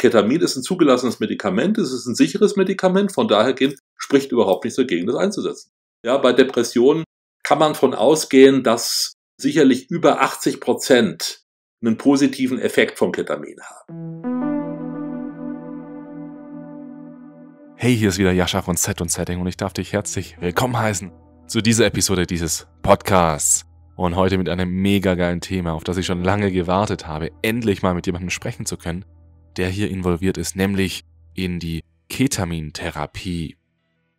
Ketamin ist ein zugelassenes Medikament, es ist ein sicheres Medikament, von daher spricht überhaupt nichts dagegen, das einzusetzen. Ja, bei Depressionen kann man von ausgehen, dass sicherlich über 80 Prozent einen positiven Effekt vom Ketamin haben. Hey, hier ist wieder Jascha von Set und Setting und ich darf dich herzlich willkommen heißen zu dieser Episode dieses Podcasts. Und heute mit einem mega geilen Thema, auf das ich schon lange gewartet habe, endlich mal mit jemandem sprechen zu können, der hier involviert ist, nämlich in die Ketamintherapie.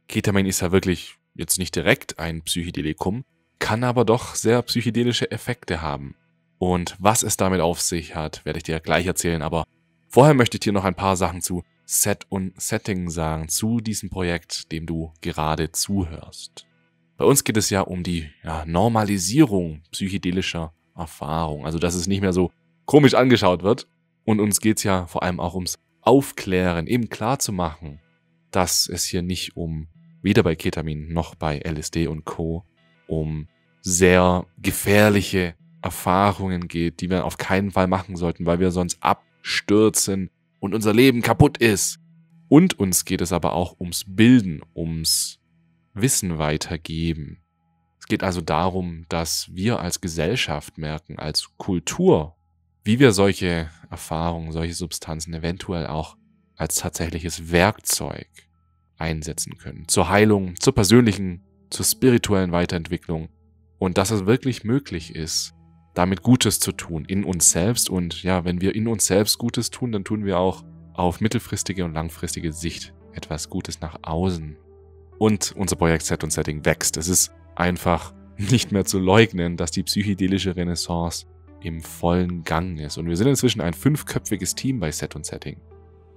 Ketamin ist ja wirklich jetzt nicht direkt ein Psychedelikum, kann aber doch sehr psychedelische Effekte haben. Und was es damit auf sich hat, werde ich dir gleich erzählen, aber vorher möchte ich dir noch ein paar Sachen zu Set und Setting sagen, zu diesem Projekt, dem du gerade zuhörst. Bei uns geht es ja um die ja, Normalisierung psychedelischer Erfahrung, also dass es nicht mehr so komisch angeschaut wird und uns geht's ja vor allem auch ums Aufklären, eben klarzumachen, dass es hier nicht um, weder bei Ketamin noch bei LSD und Co., um sehr gefährliche Erfahrungen geht, die wir auf keinen Fall machen sollten, weil wir sonst abstürzen und unser Leben kaputt ist. Und uns geht es aber auch ums Bilden, ums Wissen weitergeben. Es geht also darum, dass wir als Gesellschaft merken, als Kultur wie wir solche Erfahrungen, solche Substanzen eventuell auch als tatsächliches Werkzeug einsetzen können. Zur Heilung, zur persönlichen, zur spirituellen Weiterentwicklung und dass es wirklich möglich ist, damit Gutes zu tun in uns selbst. Und ja, wenn wir in uns selbst Gutes tun, dann tun wir auch auf mittelfristige und langfristige Sicht etwas Gutes nach außen. Und unser Projekt Set und Setting wächst. Es ist einfach nicht mehr zu leugnen, dass die psychedelische Renaissance im vollen Gang ist. Und wir sind inzwischen ein fünfköpfiges Team bei Set und Setting,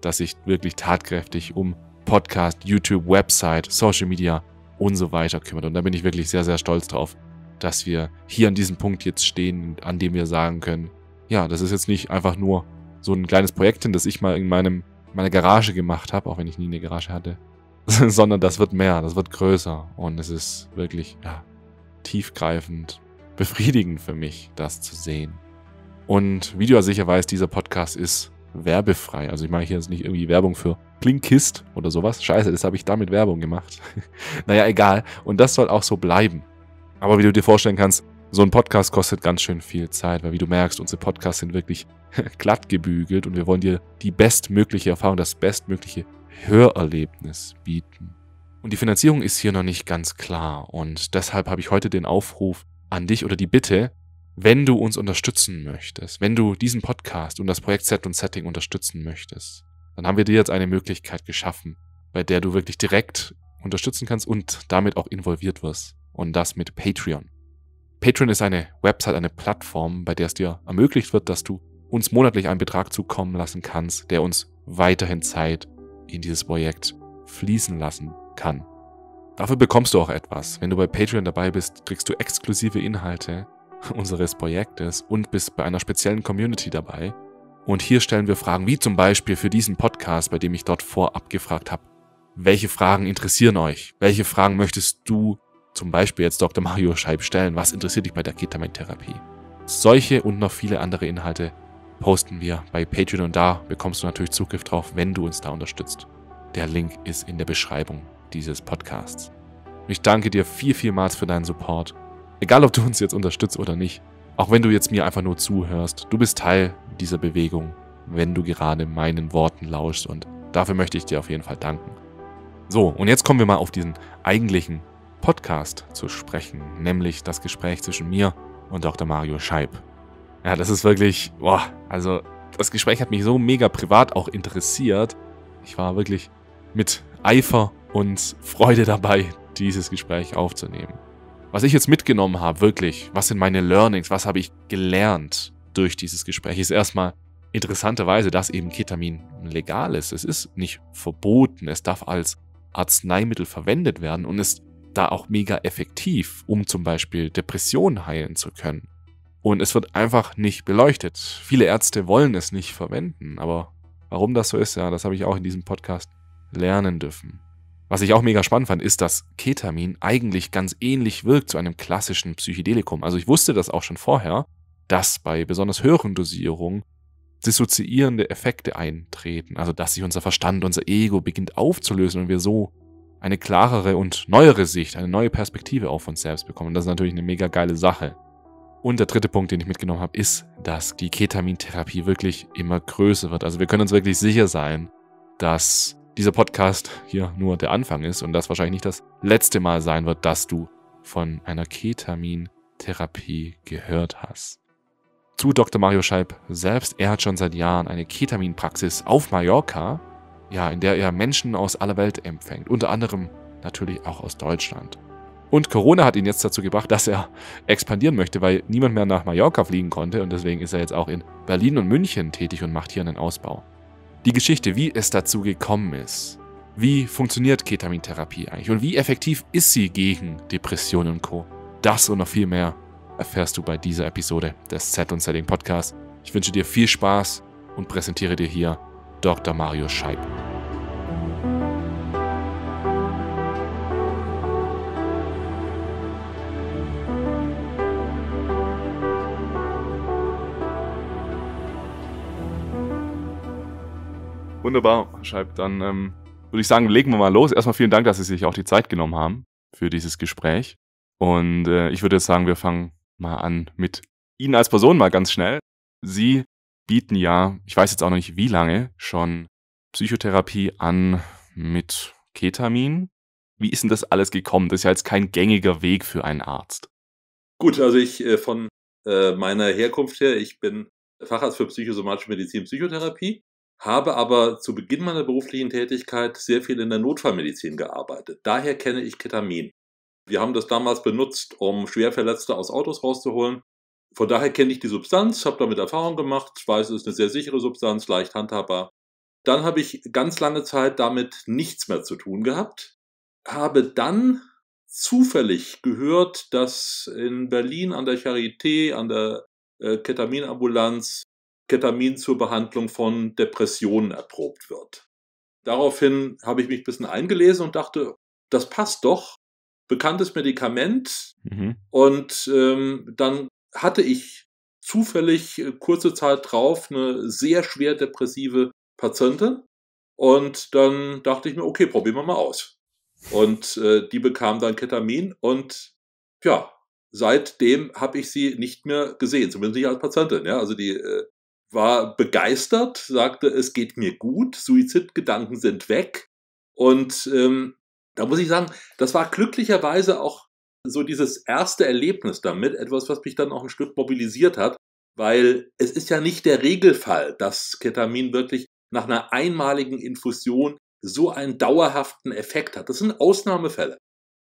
das sich wirklich tatkräftig um Podcast, YouTube, Website, Social Media und so weiter kümmert. Und da bin ich wirklich sehr, sehr stolz drauf, dass wir hier an diesem Punkt jetzt stehen, an dem wir sagen können, ja, das ist jetzt nicht einfach nur so ein kleines Projektchen, das ich mal in meinem, meiner Garage gemacht habe, auch wenn ich nie eine Garage hatte, sondern das wird mehr, das wird größer und es ist wirklich ja, tiefgreifend befriedigend für mich, das zu sehen. Und wie du ja sicher weißt, dieser Podcast ist werbefrei. Also ich mache hier jetzt nicht irgendwie Werbung für Klinkist oder sowas. Scheiße, das habe ich damit Werbung gemacht. naja, egal. Und das soll auch so bleiben. Aber wie du dir vorstellen kannst, so ein Podcast kostet ganz schön viel Zeit, weil wie du merkst, unsere Podcasts sind wirklich glatt gebügelt und wir wollen dir die bestmögliche Erfahrung, das bestmögliche Hörerlebnis bieten. Und die Finanzierung ist hier noch nicht ganz klar und deshalb habe ich heute den Aufruf an dich oder die Bitte, wenn du uns unterstützen möchtest, wenn du diesen Podcast und das Projekt Set und Setting unterstützen möchtest, dann haben wir dir jetzt eine Möglichkeit geschaffen, bei der du wirklich direkt unterstützen kannst und damit auch involviert wirst. Und das mit Patreon. Patreon ist eine Website, eine Plattform, bei der es dir ermöglicht wird, dass du uns monatlich einen Betrag zukommen lassen kannst, der uns weiterhin Zeit in dieses Projekt fließen lassen kann. Dafür bekommst du auch etwas. Wenn du bei Patreon dabei bist, kriegst du exklusive Inhalte unseres Projektes und bist bei einer speziellen Community dabei. Und hier stellen wir Fragen, wie zum Beispiel für diesen Podcast, bei dem ich dort vorab gefragt habe, welche Fragen interessieren euch? Welche Fragen möchtest du zum Beispiel jetzt Dr. Mario Scheib stellen? Was interessiert dich bei der Ketamintherapie? Solche und noch viele andere Inhalte posten wir bei Patreon und da bekommst du natürlich Zugriff drauf, wenn du uns da unterstützt. Der Link ist in der Beschreibung dieses Podcasts. Ich danke dir viel, vielmals für deinen Support. Egal, ob du uns jetzt unterstützt oder nicht. Auch wenn du jetzt mir einfach nur zuhörst, du bist Teil dieser Bewegung, wenn du gerade meinen Worten lauschst und dafür möchte ich dir auf jeden Fall danken. So, und jetzt kommen wir mal auf diesen eigentlichen Podcast zu sprechen, nämlich das Gespräch zwischen mir und Dr. Mario Scheib. Ja, das ist wirklich, boah, also das Gespräch hat mich so mega privat auch interessiert. Ich war wirklich mit Eifer und Freude dabei, dieses Gespräch aufzunehmen. Was ich jetzt mitgenommen habe, wirklich, was sind meine Learnings, was habe ich gelernt durch dieses Gespräch, ist erstmal interessanterweise, dass eben Ketamin legal ist. Es ist nicht verboten, es darf als Arzneimittel verwendet werden und ist da auch mega effektiv, um zum Beispiel Depressionen heilen zu können. Und es wird einfach nicht beleuchtet. Viele Ärzte wollen es nicht verwenden, aber warum das so ist, ja, das habe ich auch in diesem Podcast lernen dürfen. Was ich auch mega spannend fand, ist, dass Ketamin eigentlich ganz ähnlich wirkt zu einem klassischen Psychedelikum. Also ich wusste das auch schon vorher, dass bei besonders höheren Dosierungen dissoziierende Effekte eintreten. Also dass sich unser Verstand, unser Ego beginnt aufzulösen und wir so eine klarere und neuere Sicht, eine neue Perspektive auf uns selbst bekommen. Das ist natürlich eine mega geile Sache. Und der dritte Punkt, den ich mitgenommen habe, ist, dass die Ketamintherapie wirklich immer größer wird. Also wir können uns wirklich sicher sein, dass dieser Podcast hier nur der Anfang ist und das wahrscheinlich nicht das letzte Mal sein wird, dass du von einer Ketamintherapie gehört hast. Zu Dr. Mario Scheib selbst, er hat schon seit Jahren eine Ketaminpraxis auf Mallorca, ja, in der er Menschen aus aller Welt empfängt, unter anderem natürlich auch aus Deutschland. Und Corona hat ihn jetzt dazu gebracht, dass er expandieren möchte, weil niemand mehr nach Mallorca fliegen konnte und deswegen ist er jetzt auch in Berlin und München tätig und macht hier einen Ausbau die Geschichte, wie es dazu gekommen ist. Wie funktioniert Ketamintherapie eigentlich und wie effektiv ist sie gegen Depressionen und Co. Das und noch viel mehr erfährst du bei dieser Episode des Set und Setting Podcast. Ich wünsche dir viel Spaß und präsentiere dir hier Dr. Mario Scheib. Wunderbar, Scheib. Dann ähm, würde ich sagen, legen wir mal los. Erstmal vielen Dank, dass Sie sich auch die Zeit genommen haben für dieses Gespräch. Und äh, ich würde jetzt sagen, wir fangen mal an mit Ihnen als Person mal ganz schnell. Sie bieten ja, ich weiß jetzt auch noch nicht wie lange, schon Psychotherapie an mit Ketamin. Wie ist denn das alles gekommen? Das ist ja jetzt kein gängiger Weg für einen Arzt. Gut, also ich äh, von äh, meiner Herkunft her, ich bin Facharzt für psychosomatische Medizin und Psychotherapie habe aber zu Beginn meiner beruflichen Tätigkeit sehr viel in der Notfallmedizin gearbeitet. Daher kenne ich Ketamin. Wir haben das damals benutzt, um Schwerverletzte aus Autos rauszuholen. Von daher kenne ich die Substanz, habe damit Erfahrung gemacht, weiß, es ist eine sehr sichere Substanz, leicht handhabbar. Dann habe ich ganz lange Zeit damit nichts mehr zu tun gehabt, habe dann zufällig gehört, dass in Berlin an der Charité, an der äh, Ketaminambulanz Ketamin zur Behandlung von Depressionen erprobt wird. Daraufhin habe ich mich ein bisschen eingelesen und dachte, das passt doch. Bekanntes Medikament. Mhm. Und ähm, dann hatte ich zufällig äh, kurze Zeit drauf eine sehr schwer depressive Patientin. Und dann dachte ich mir, okay, probieren wir mal aus. Und äh, die bekam dann Ketamin und ja, seitdem habe ich sie nicht mehr gesehen, zumindest nicht als Patientin. Ja? Also die äh, war begeistert, sagte, es geht mir gut, Suizidgedanken sind weg. Und ähm, da muss ich sagen, das war glücklicherweise auch so dieses erste Erlebnis damit, etwas, was mich dann auch ein Stück mobilisiert hat, weil es ist ja nicht der Regelfall, dass Ketamin wirklich nach einer einmaligen Infusion so einen dauerhaften Effekt hat. Das sind Ausnahmefälle.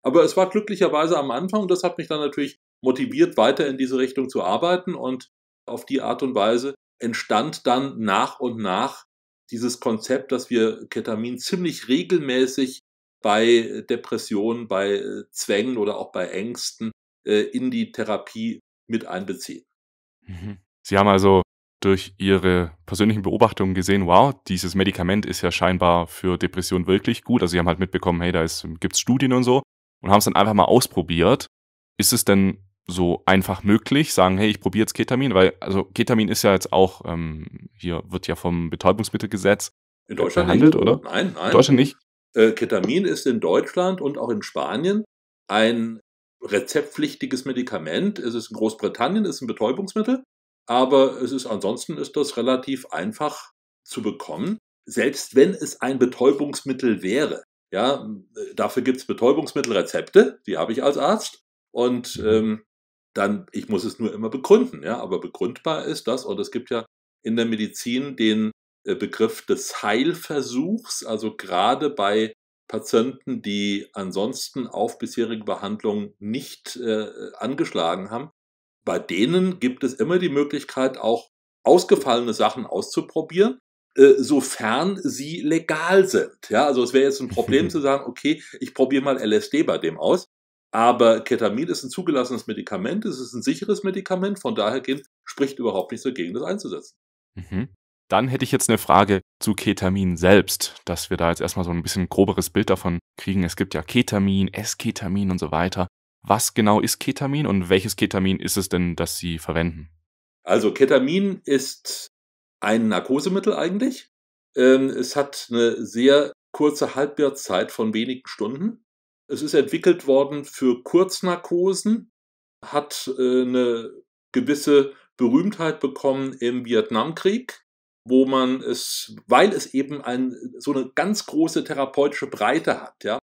Aber es war glücklicherweise am Anfang und das hat mich dann natürlich motiviert, weiter in diese Richtung zu arbeiten und auf die Art und Weise entstand dann nach und nach dieses Konzept, dass wir Ketamin ziemlich regelmäßig bei Depressionen, bei äh, Zwängen oder auch bei Ängsten äh, in die Therapie mit einbeziehen. Mhm. Sie haben also durch Ihre persönlichen Beobachtungen gesehen, wow, dieses Medikament ist ja scheinbar für Depressionen wirklich gut. Also Sie haben halt mitbekommen, hey, da gibt es Studien und so und haben es dann einfach mal ausprobiert. Ist es denn so einfach möglich sagen, hey, ich probiere jetzt Ketamin, weil also Ketamin ist ja jetzt auch, ähm, hier wird ja vom Betäubungsmittelgesetz in Deutschland behandelt, nicht. oder? Nein, nein. In Deutschland nicht. Äh, Ketamin ist in Deutschland und auch in Spanien ein rezeptpflichtiges Medikament. Es ist in Großbritannien, ist ein Betäubungsmittel, aber es ist ansonsten ist das relativ einfach zu bekommen, selbst wenn es ein Betäubungsmittel wäre. Ja, dafür gibt es Betäubungsmittelrezepte, die habe ich als Arzt. Und mhm. ähm, dann ich muss es nur immer begründen, ja, aber begründbar ist das und es gibt ja in der Medizin den äh, Begriff des Heilversuchs, also gerade bei Patienten, die ansonsten auf bisherige Behandlungen nicht äh, angeschlagen haben, bei denen gibt es immer die Möglichkeit, auch ausgefallene Sachen auszuprobieren, äh, sofern sie legal sind. Ja, also es wäre jetzt ein Problem mhm. zu sagen, okay, ich probiere mal LSD bei dem aus. Aber Ketamin ist ein zugelassenes Medikament, es ist ein sicheres Medikament, von daher spricht überhaupt nichts dagegen, das einzusetzen. Mhm. Dann hätte ich jetzt eine Frage zu Ketamin selbst, dass wir da jetzt erstmal so ein bisschen groberes Bild davon kriegen. Es gibt ja Ketamin, Esketamin und so weiter. Was genau ist Ketamin und welches Ketamin ist es denn, das Sie verwenden? Also Ketamin ist ein Narkosemittel eigentlich. Ähm, es hat eine sehr kurze Halbwertszeit von wenigen Stunden. Es ist entwickelt worden für Kurznarkosen, hat äh, eine gewisse Berühmtheit bekommen im Vietnamkrieg, wo man es, weil es eben ein, so eine ganz große therapeutische Breite hat, ja.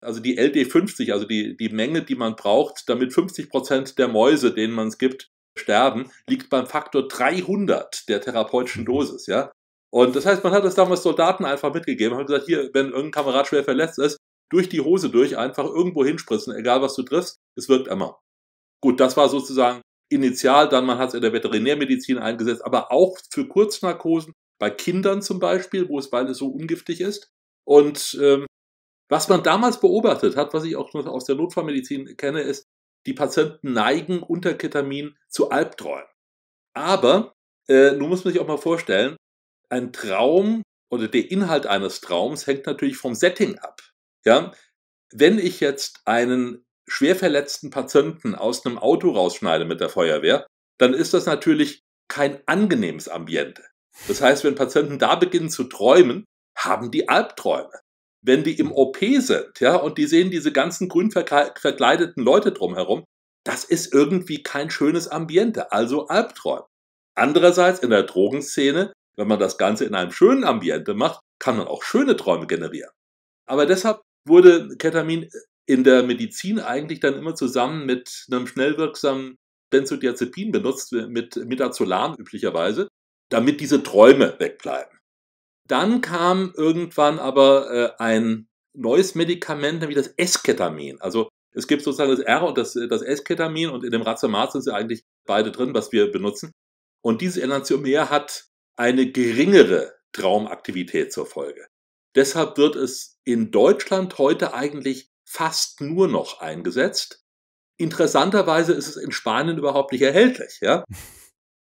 Also die LD50, also die, die Menge, die man braucht, damit 50 Prozent der Mäuse, denen man es gibt, sterben, liegt beim Faktor 300 der therapeutischen mhm. Dosis, ja. Und das heißt, man hat es damals Soldaten einfach mitgegeben, hat gesagt, hier, wenn irgendein Kamerad schwer verletzt ist, durch die Hose durch einfach irgendwo hinspritzen, egal was du triffst, es wirkt immer. Gut, das war sozusagen initial, dann man hat es in der Veterinärmedizin eingesetzt, aber auch für Kurznarkosen, bei Kindern zum Beispiel, wo es weil so ungiftig ist. Und ähm, was man damals beobachtet hat, was ich auch aus der Notfallmedizin kenne, ist, die Patienten neigen unter Ketamin zu Albträumen. Aber äh, nun muss man sich auch mal vorstellen, ein Traum oder der Inhalt eines Traums hängt natürlich vom Setting ab. Ja? Wenn ich jetzt einen schwer verletzten Patienten aus einem Auto rausschneide mit der Feuerwehr, dann ist das natürlich kein angenehmes Ambiente. Das heißt, wenn Patienten da beginnen zu träumen, haben die Albträume. Wenn die im OP sind, ja, und die sehen diese ganzen grün verkleideten Leute drumherum, das ist irgendwie kein schönes Ambiente, also Albträume. Andererseits in der Drogenszene, wenn man das Ganze in einem schönen Ambiente macht, kann man auch schöne Träume generieren. Aber deshalb wurde Ketamin in der Medizin eigentlich dann immer zusammen mit einem schnell wirksamen Benzodiazepin benutzt, mit Midazolam üblicherweise, damit diese Träume wegbleiben. Dann kam irgendwann aber äh, ein neues Medikament, nämlich das Esketamin. Also es gibt sozusagen das R und das, das Esketamin und in dem Racemat sind sie eigentlich beide drin, was wir benutzen. Und dieses Enantiomer hat eine geringere Traumaktivität zur Folge. Deshalb wird es in Deutschland heute eigentlich fast nur noch eingesetzt. Interessanterweise ist es in Spanien überhaupt nicht erhältlich. Ja?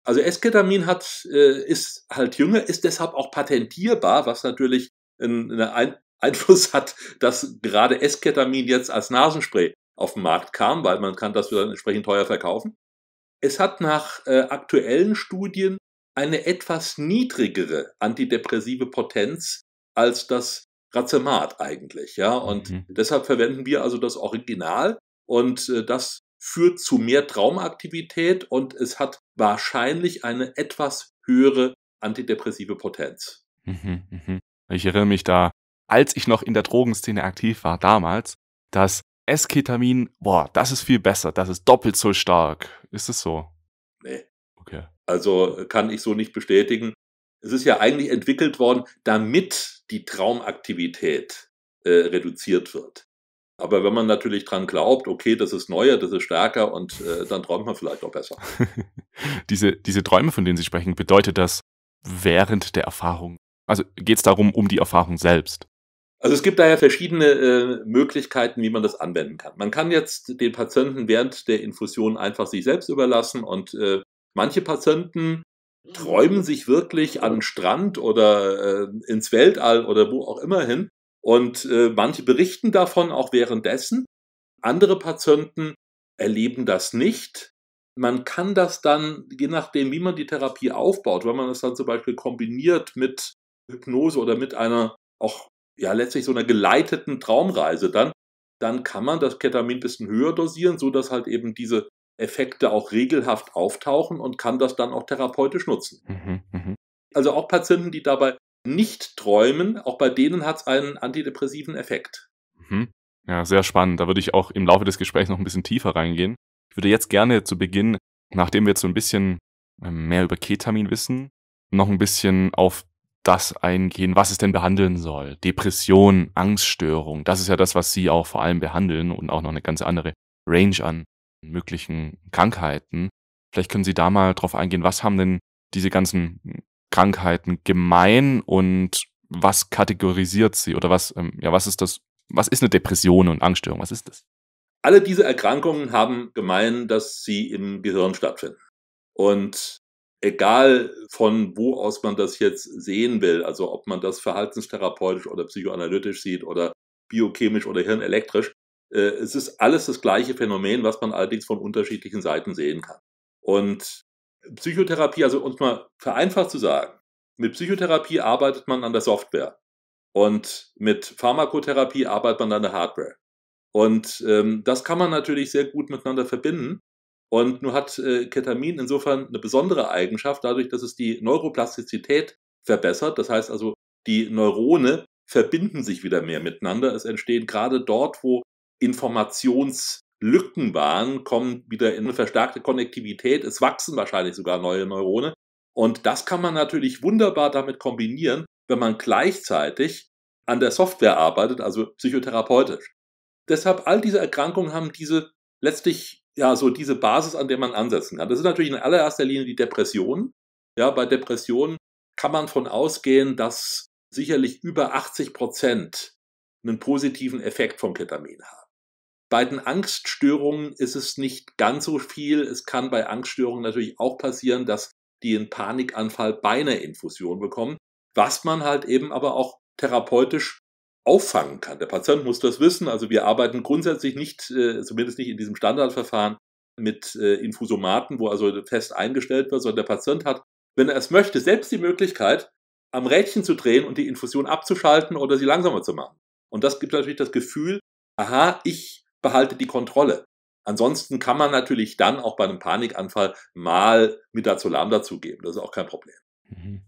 Also Esketamin hat, äh, ist halt jünger, ist deshalb auch patentierbar, was natürlich einen ein Einfluss hat, dass gerade Esketamin jetzt als Nasenspray auf den Markt kam, weil man kann das dann entsprechend teuer verkaufen. Es hat nach äh, aktuellen Studien eine etwas niedrigere antidepressive Potenz als das Racemat eigentlich, ja. Und mhm. deshalb verwenden wir also das Original und äh, das führt zu mehr Traumaktivität und es hat wahrscheinlich eine etwas höhere antidepressive Potenz. Mhm, mhm. Ich erinnere mich da, als ich noch in der Drogenszene aktiv war damals, dass Esketamin, boah, das ist viel besser, das ist doppelt so stark. Ist es so? Nee. Okay. Also äh, kann ich so nicht bestätigen. Es ist ja eigentlich entwickelt worden, damit die Traumaktivität äh, reduziert wird. Aber wenn man natürlich dran glaubt, okay, das ist neuer, das ist stärker und äh, dann träumt man vielleicht auch besser. diese, diese Träume, von denen Sie sprechen, bedeutet das während der Erfahrung? Also geht es darum, um die Erfahrung selbst? Also es gibt daher verschiedene äh, Möglichkeiten, wie man das anwenden kann. Man kann jetzt den Patienten während der Infusion einfach sich selbst überlassen und äh, manche Patienten träumen sich wirklich an den Strand oder äh, ins Weltall oder wo auch immer hin. Und äh, manche berichten davon auch währenddessen. Andere Patienten erleben das nicht. Man kann das dann, je nachdem, wie man die Therapie aufbaut, wenn man das dann zum Beispiel kombiniert mit Hypnose oder mit einer auch ja letztlich so einer geleiteten Traumreise dann, dann kann man das Ketamin ein bisschen höher dosieren, sodass halt eben diese Effekte auch regelhaft auftauchen und kann das dann auch therapeutisch nutzen. Mhm, mhm. Also auch Patienten, die dabei nicht träumen, auch bei denen hat es einen antidepressiven Effekt. Mhm. Ja, sehr spannend. Da würde ich auch im Laufe des Gesprächs noch ein bisschen tiefer reingehen. Ich würde jetzt gerne zu Beginn, nachdem wir jetzt so ein bisschen ähm, mehr über Ketamin wissen, noch ein bisschen auf das eingehen, was es denn behandeln soll. Depression, Angststörung, das ist ja das, was Sie auch vor allem behandeln und auch noch eine ganz andere Range an möglichen Krankheiten. Vielleicht können Sie da mal drauf eingehen, was haben denn diese ganzen Krankheiten gemein und was kategorisiert sie oder was, ähm, ja, was ist das, was ist eine Depression und Angststörung, was ist das? Alle diese Erkrankungen haben gemein, dass sie im Gehirn stattfinden. Und egal von wo aus man das jetzt sehen will, also ob man das verhaltenstherapeutisch oder psychoanalytisch sieht oder biochemisch oder hirnelektrisch, äh, es ist alles das gleiche Phänomen, was man allerdings von unterschiedlichen Seiten sehen kann. Und Psychotherapie, also uns mal vereinfacht zu sagen, mit Psychotherapie arbeitet man an der Software und mit Pharmakotherapie arbeitet man an der Hardware. Und ähm, das kann man natürlich sehr gut miteinander verbinden. Und nur hat äh, Ketamin insofern eine besondere Eigenschaft, dadurch, dass es die Neuroplastizität verbessert. Das heißt also, die Neurone verbinden sich wieder mehr miteinander. Es entstehen gerade dort, wo Informationslücken waren, kommen wieder in eine verstärkte Konnektivität. Es wachsen wahrscheinlich sogar neue Neurone. Und das kann man natürlich wunderbar damit kombinieren, wenn man gleichzeitig an der Software arbeitet, also psychotherapeutisch. Deshalb all diese Erkrankungen haben diese letztlich ja so diese Basis, an der man ansetzen kann. Das ist natürlich in allererster Linie die Depression. Ja, bei Depressionen kann man von ausgehen, dass sicherlich über 80 Prozent einen positiven Effekt von Ketamin haben. Bei den Angststörungen ist es nicht ganz so viel. Es kann bei Angststörungen natürlich auch passieren, dass die einen Panikanfall bei einer Infusion bekommen, was man halt eben aber auch therapeutisch auffangen kann. Der Patient muss das wissen. Also wir arbeiten grundsätzlich nicht, äh, zumindest nicht in diesem Standardverfahren, mit äh, Infusomaten, wo also fest eingestellt wird, sondern der Patient hat, wenn er es möchte, selbst die Möglichkeit, am Rädchen zu drehen und die Infusion abzuschalten oder sie langsamer zu machen. Und das gibt natürlich das Gefühl, aha, ich behalte die Kontrolle. Ansonsten kann man natürlich dann auch bei einem Panikanfall mal mit dazu Midazolam dazugeben. Das ist auch kein Problem. Mhm.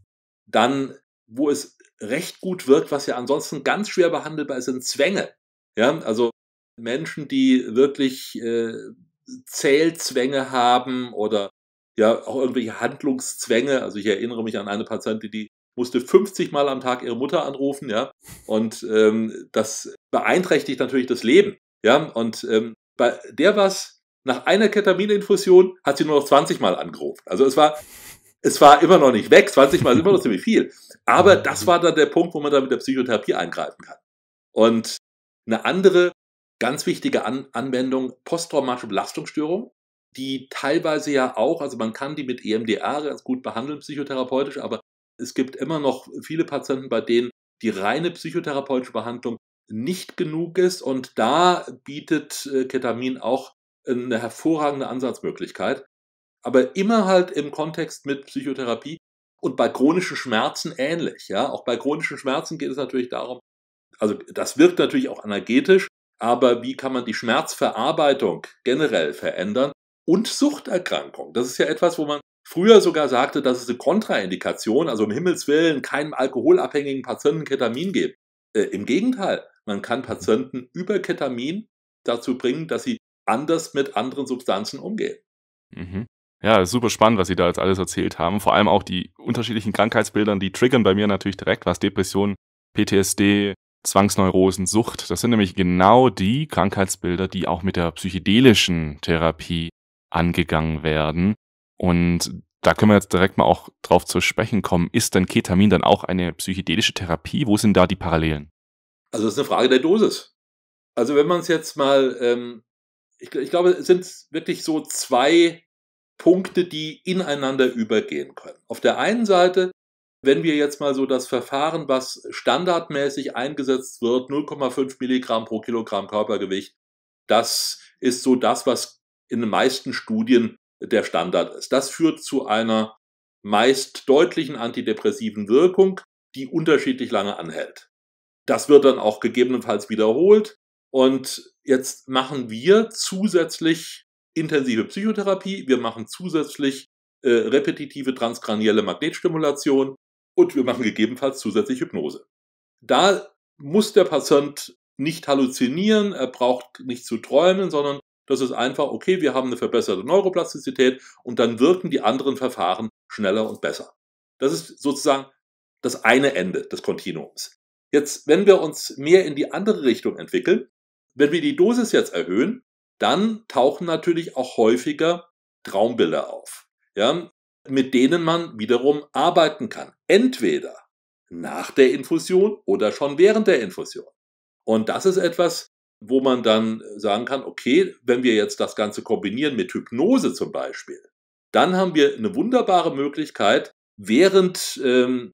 Dann, wo es recht gut wirkt, was ja ansonsten ganz schwer behandelbar ist, sind Zwänge. Ja, also Menschen, die wirklich äh, Zählzwänge haben oder ja auch irgendwelche Handlungszwänge. Also ich erinnere mich an eine Patientin, die musste 50 Mal am Tag ihre Mutter anrufen, ja. Und ähm, das beeinträchtigt natürlich das Leben. Ja, und ähm, bei der war es, nach einer Ketamininfusion hat sie nur noch 20 Mal angerufen. Also es war, es war immer noch nicht weg, 20 Mal ist immer noch ziemlich viel. Aber das war dann der Punkt, wo man dann mit der Psychotherapie eingreifen kann. Und eine andere ganz wichtige An Anwendung, posttraumatische Belastungsstörung, die teilweise ja auch, also man kann die mit EMDR ganz gut behandeln, psychotherapeutisch, aber es gibt immer noch viele Patienten, bei denen die reine psychotherapeutische Behandlung nicht genug ist. Und da bietet äh, Ketamin auch eine hervorragende Ansatzmöglichkeit. Aber immer halt im Kontext mit Psychotherapie und bei chronischen Schmerzen ähnlich. Ja, auch bei chronischen Schmerzen geht es natürlich darum, also das wirkt natürlich auch energetisch, aber wie kann man die Schmerzverarbeitung generell verändern? Und Suchterkrankung. Das ist ja etwas, wo man früher sogar sagte, dass es eine Kontraindikation, also um Himmels Willen, keinem alkoholabhängigen Patienten Ketamin gibt. Äh, Im Gegenteil, man kann Patienten über Ketamin dazu bringen, dass sie anders mit anderen Substanzen umgehen. Mhm. Ja, super spannend, was Sie da jetzt alles erzählt haben. Vor allem auch die unterschiedlichen Krankheitsbilder, die triggern bei mir natürlich direkt, was Depression, PTSD, Zwangsneurosen, Sucht. Das sind nämlich genau die Krankheitsbilder, die auch mit der psychedelischen Therapie angegangen werden. Und da können wir jetzt direkt mal auch drauf zu sprechen kommen. Ist denn Ketamin dann auch eine psychedelische Therapie? Wo sind da die Parallelen? Also es ist eine Frage der Dosis. Also wenn man es jetzt mal, ähm, ich, ich, glaube, es sind wirklich so zwei Punkte, die ineinander übergehen können. Auf der einen Seite, wenn wir jetzt mal so das Verfahren, was standardmäßig eingesetzt wird, 0,5 Milligramm pro Kilogramm Körpergewicht, das ist so das, was in den meisten Studien der Standard ist. Das führt zu einer meist deutlichen antidepressiven Wirkung, die unterschiedlich lange anhält. Das wird dann auch gegebenenfalls wiederholt. Und jetzt machen wir zusätzlich intensive Psychotherapie, wir machen zusätzlich äh, repetitive transkranielle Magnetstimulation und wir machen gegebenenfalls zusätzlich Hypnose. Da muss der Patient nicht halluzinieren, er braucht nicht zu träumen, sondern das ist einfach, okay, wir haben eine verbesserte Neuroplastizität und dann wirken die anderen Verfahren schneller und besser. Das ist sozusagen das eine Ende des Kontinuums. Jetzt, wenn wir uns mehr in die andere Richtung entwickeln, wenn wir die Dosis jetzt erhöhen, dann tauchen natürlich auch häufiger Traumbilder auf, ja, mit denen man wiederum arbeiten kann. Entweder nach der Infusion oder schon während der Infusion. Und das ist etwas, wo man dann sagen kann, okay, wenn wir jetzt das Ganze kombinieren mit Hypnose zum Beispiel, dann haben wir eine wunderbare Möglichkeit, während ähm,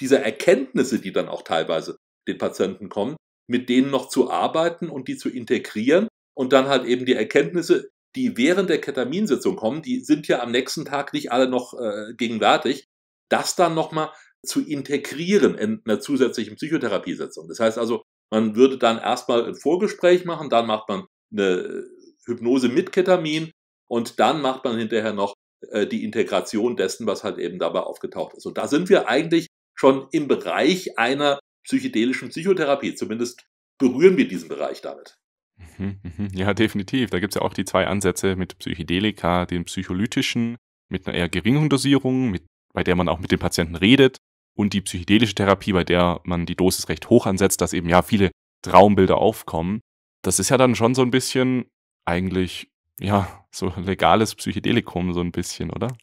dieser Erkenntnisse, die dann auch teilweise den Patienten kommen, mit denen noch zu arbeiten und die zu integrieren und dann halt eben die Erkenntnisse, die während der Ketaminsitzung kommen, die sind ja am nächsten Tag nicht alle noch äh, gegenwärtig, das dann nochmal zu integrieren in einer zusätzlichen Psychotherapiesitzung. Das heißt also, man würde dann erstmal ein Vorgespräch machen, dann macht man eine Hypnose mit Ketamin und dann macht man hinterher noch äh, die Integration dessen, was halt eben dabei aufgetaucht ist. Und da sind wir eigentlich schon im Bereich einer psychedelischen Psychotherapie. Zumindest berühren wir diesen Bereich damit. Mhm, mhm. Ja, definitiv. Da gibt es ja auch die zwei Ansätze mit Psychedelika, den psycholytischen, mit einer eher geringen Dosierung, mit, bei der man auch mit dem Patienten redet, und die psychedelische Therapie, bei der man die Dosis recht hoch ansetzt, dass eben ja viele Traumbilder aufkommen. Das ist ja dann schon so ein bisschen eigentlich, ja, so legales Psychedelikum, so ein bisschen, oder?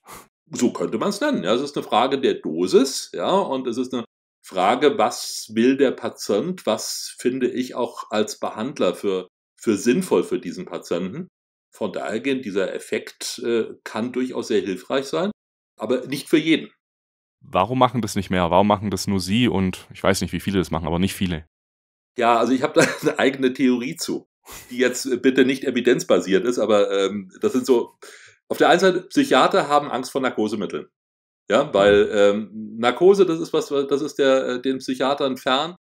So könnte man es nennen. Ja, es ist eine Frage der Dosis, ja, und es ist eine Frage, was will der Patient, was finde ich auch als Behandler für, für sinnvoll für diesen Patienten. Von daher gehend, dieser Effekt äh, kann durchaus sehr hilfreich sein, aber nicht für jeden. Warum machen das nicht mehr? Warum machen das nur Sie und ich weiß nicht, wie viele das machen, aber nicht viele? Ja, also ich habe da eine eigene Theorie zu, die jetzt äh, bitte nicht evidenzbasiert ist, aber ähm, das sind so auf der einen Seite, Psychiater haben Angst vor Narkosemitteln. Ja, weil ähm, Narkose, das ist was, das ist der, äh, den Psychiatern fern.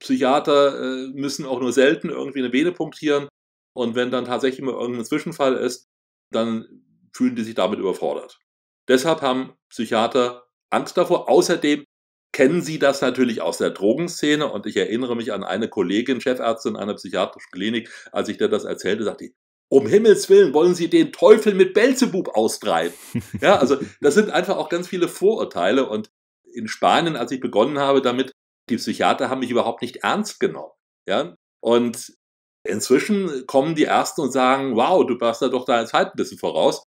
Psychiater äh, müssen auch nur selten irgendwie eine Vene punktieren. Und wenn dann tatsächlich mal irgendein Zwischenfall ist, dann fühlen die sich damit überfordert. Deshalb haben Psychiater Angst davor. Außerdem kennen sie das natürlich aus der Drogenszene. Und ich erinnere mich an eine Kollegin, Chefärztin einer psychiatrischen Klinik, als ich der das erzählte, sagte, um Himmels Willen wollen Sie den Teufel mit Belzebub austreiben. Ja, also das sind einfach auch ganz viele Vorurteile. Und in Spanien, als ich begonnen habe damit, die Psychiater haben mich überhaupt nicht ernst genommen. Ja, und inzwischen kommen die Ersten und sagen, wow, du warst da doch deiner Zeit ein bisschen voraus.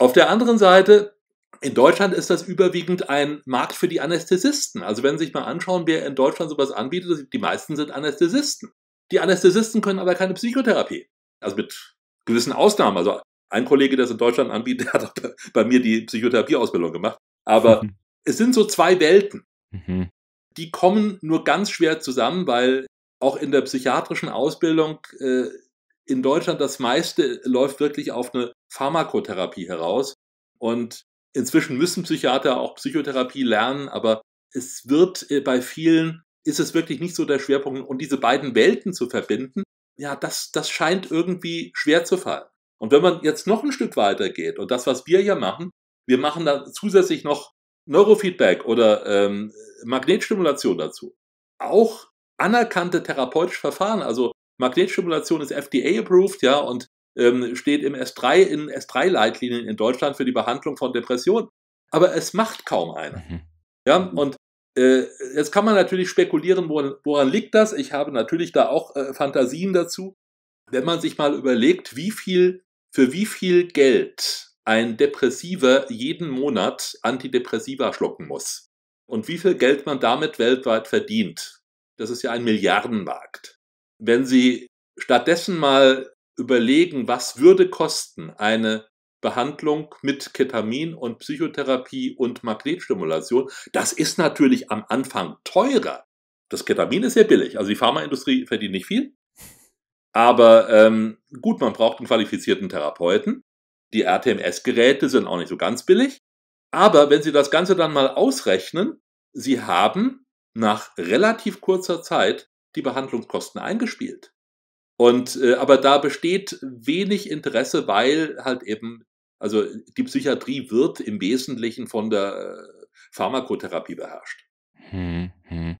Auf der anderen Seite, in Deutschland ist das überwiegend ein Markt für die Anästhesisten. Also wenn Sie sich mal anschauen, wer in Deutschland sowas anbietet, die meisten sind Anästhesisten. Die Anästhesisten können aber keine Psychotherapie also mit gewissen Ausnahmen. Also ein Kollege, der es in Deutschland anbietet, hat auch bei mir die Psychotherapieausbildung gemacht. Aber mhm. es sind so zwei Welten. Mhm. Die kommen nur ganz schwer zusammen, weil auch in der psychiatrischen Ausbildung äh, in Deutschland das meiste läuft wirklich auf eine Pharmakotherapie heraus. Und inzwischen müssen Psychiater auch Psychotherapie lernen, aber es wird äh, bei vielen, ist es wirklich nicht so der Schwerpunkt. Und diese beiden Welten zu verbinden, ja, das, das scheint irgendwie schwer zu fallen. Und wenn man jetzt noch ein Stück weiter geht und das, was wir hier machen, wir machen da zusätzlich noch Neurofeedback oder ähm, Magnetstimulation dazu. Auch anerkannte therapeutische Verfahren, also Magnetstimulation ist FDA-approved, ja, und ähm, steht im S3, in S3-Leitlinien in Deutschland für die Behandlung von Depressionen. Aber es macht kaum einer. Mhm. Ja, mhm. und äh, jetzt kann man natürlich spekulieren, woran, woran liegt das. Ich habe natürlich da auch äh, Fantasien dazu. Wenn man sich mal überlegt, wie viel, für wie viel Geld ein Depressiver jeden Monat Antidepressiva schlucken muss und wie viel Geld man damit weltweit verdient, das ist ja ein Milliardenmarkt. Wenn Sie stattdessen mal überlegen, was würde kosten, eine Behandlung mit Ketamin und Psychotherapie und Magnetstimulation, das ist natürlich am Anfang teurer. Das Ketamin ist sehr billig. Also die Pharmaindustrie verdient nicht viel. Aber ähm, gut, man braucht einen qualifizierten Therapeuten. Die RTMS-Geräte sind auch nicht so ganz billig. Aber wenn Sie das Ganze dann mal ausrechnen, Sie haben nach relativ kurzer Zeit die Behandlungskosten eingespielt. Und äh, aber da besteht wenig Interesse, weil halt eben also die Psychiatrie wird im Wesentlichen von der äh, Pharmakotherapie beherrscht. Hm, hm.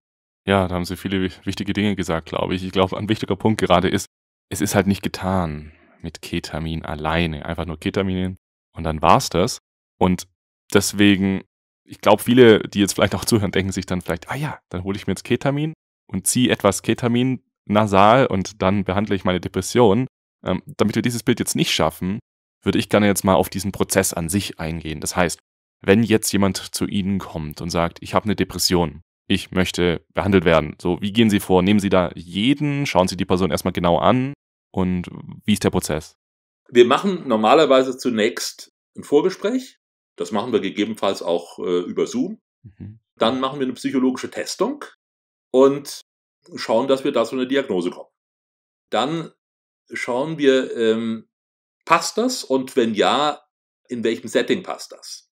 Ja, da haben Sie viele wichtige Dinge gesagt, glaube ich. Ich glaube, ein wichtiger Punkt gerade ist, es ist halt nicht getan mit Ketamin alleine. Einfach nur Ketamin und dann war es das. Und deswegen, ich glaube, viele, die jetzt vielleicht auch zuhören, denken sich dann vielleicht, ah ja, dann hole ich mir jetzt Ketamin und ziehe etwas Ketamin nasal und dann behandle ich meine Depression. Ähm, damit wir dieses Bild jetzt nicht schaffen, würde ich gerne jetzt mal auf diesen Prozess an sich eingehen. Das heißt, wenn jetzt jemand zu Ihnen kommt und sagt, ich habe eine Depression, ich möchte behandelt werden, so wie gehen Sie vor? Nehmen Sie da jeden, schauen Sie die Person erstmal genau an und wie ist der Prozess? Wir machen normalerweise zunächst ein Vorgespräch. Das machen wir gegebenenfalls auch äh, über Zoom. Mhm. Dann machen wir eine psychologische Testung und schauen, dass wir da zu einer Diagnose kommen. Dann schauen wir, ähm, Passt das? Und wenn ja, in welchem Setting passt das?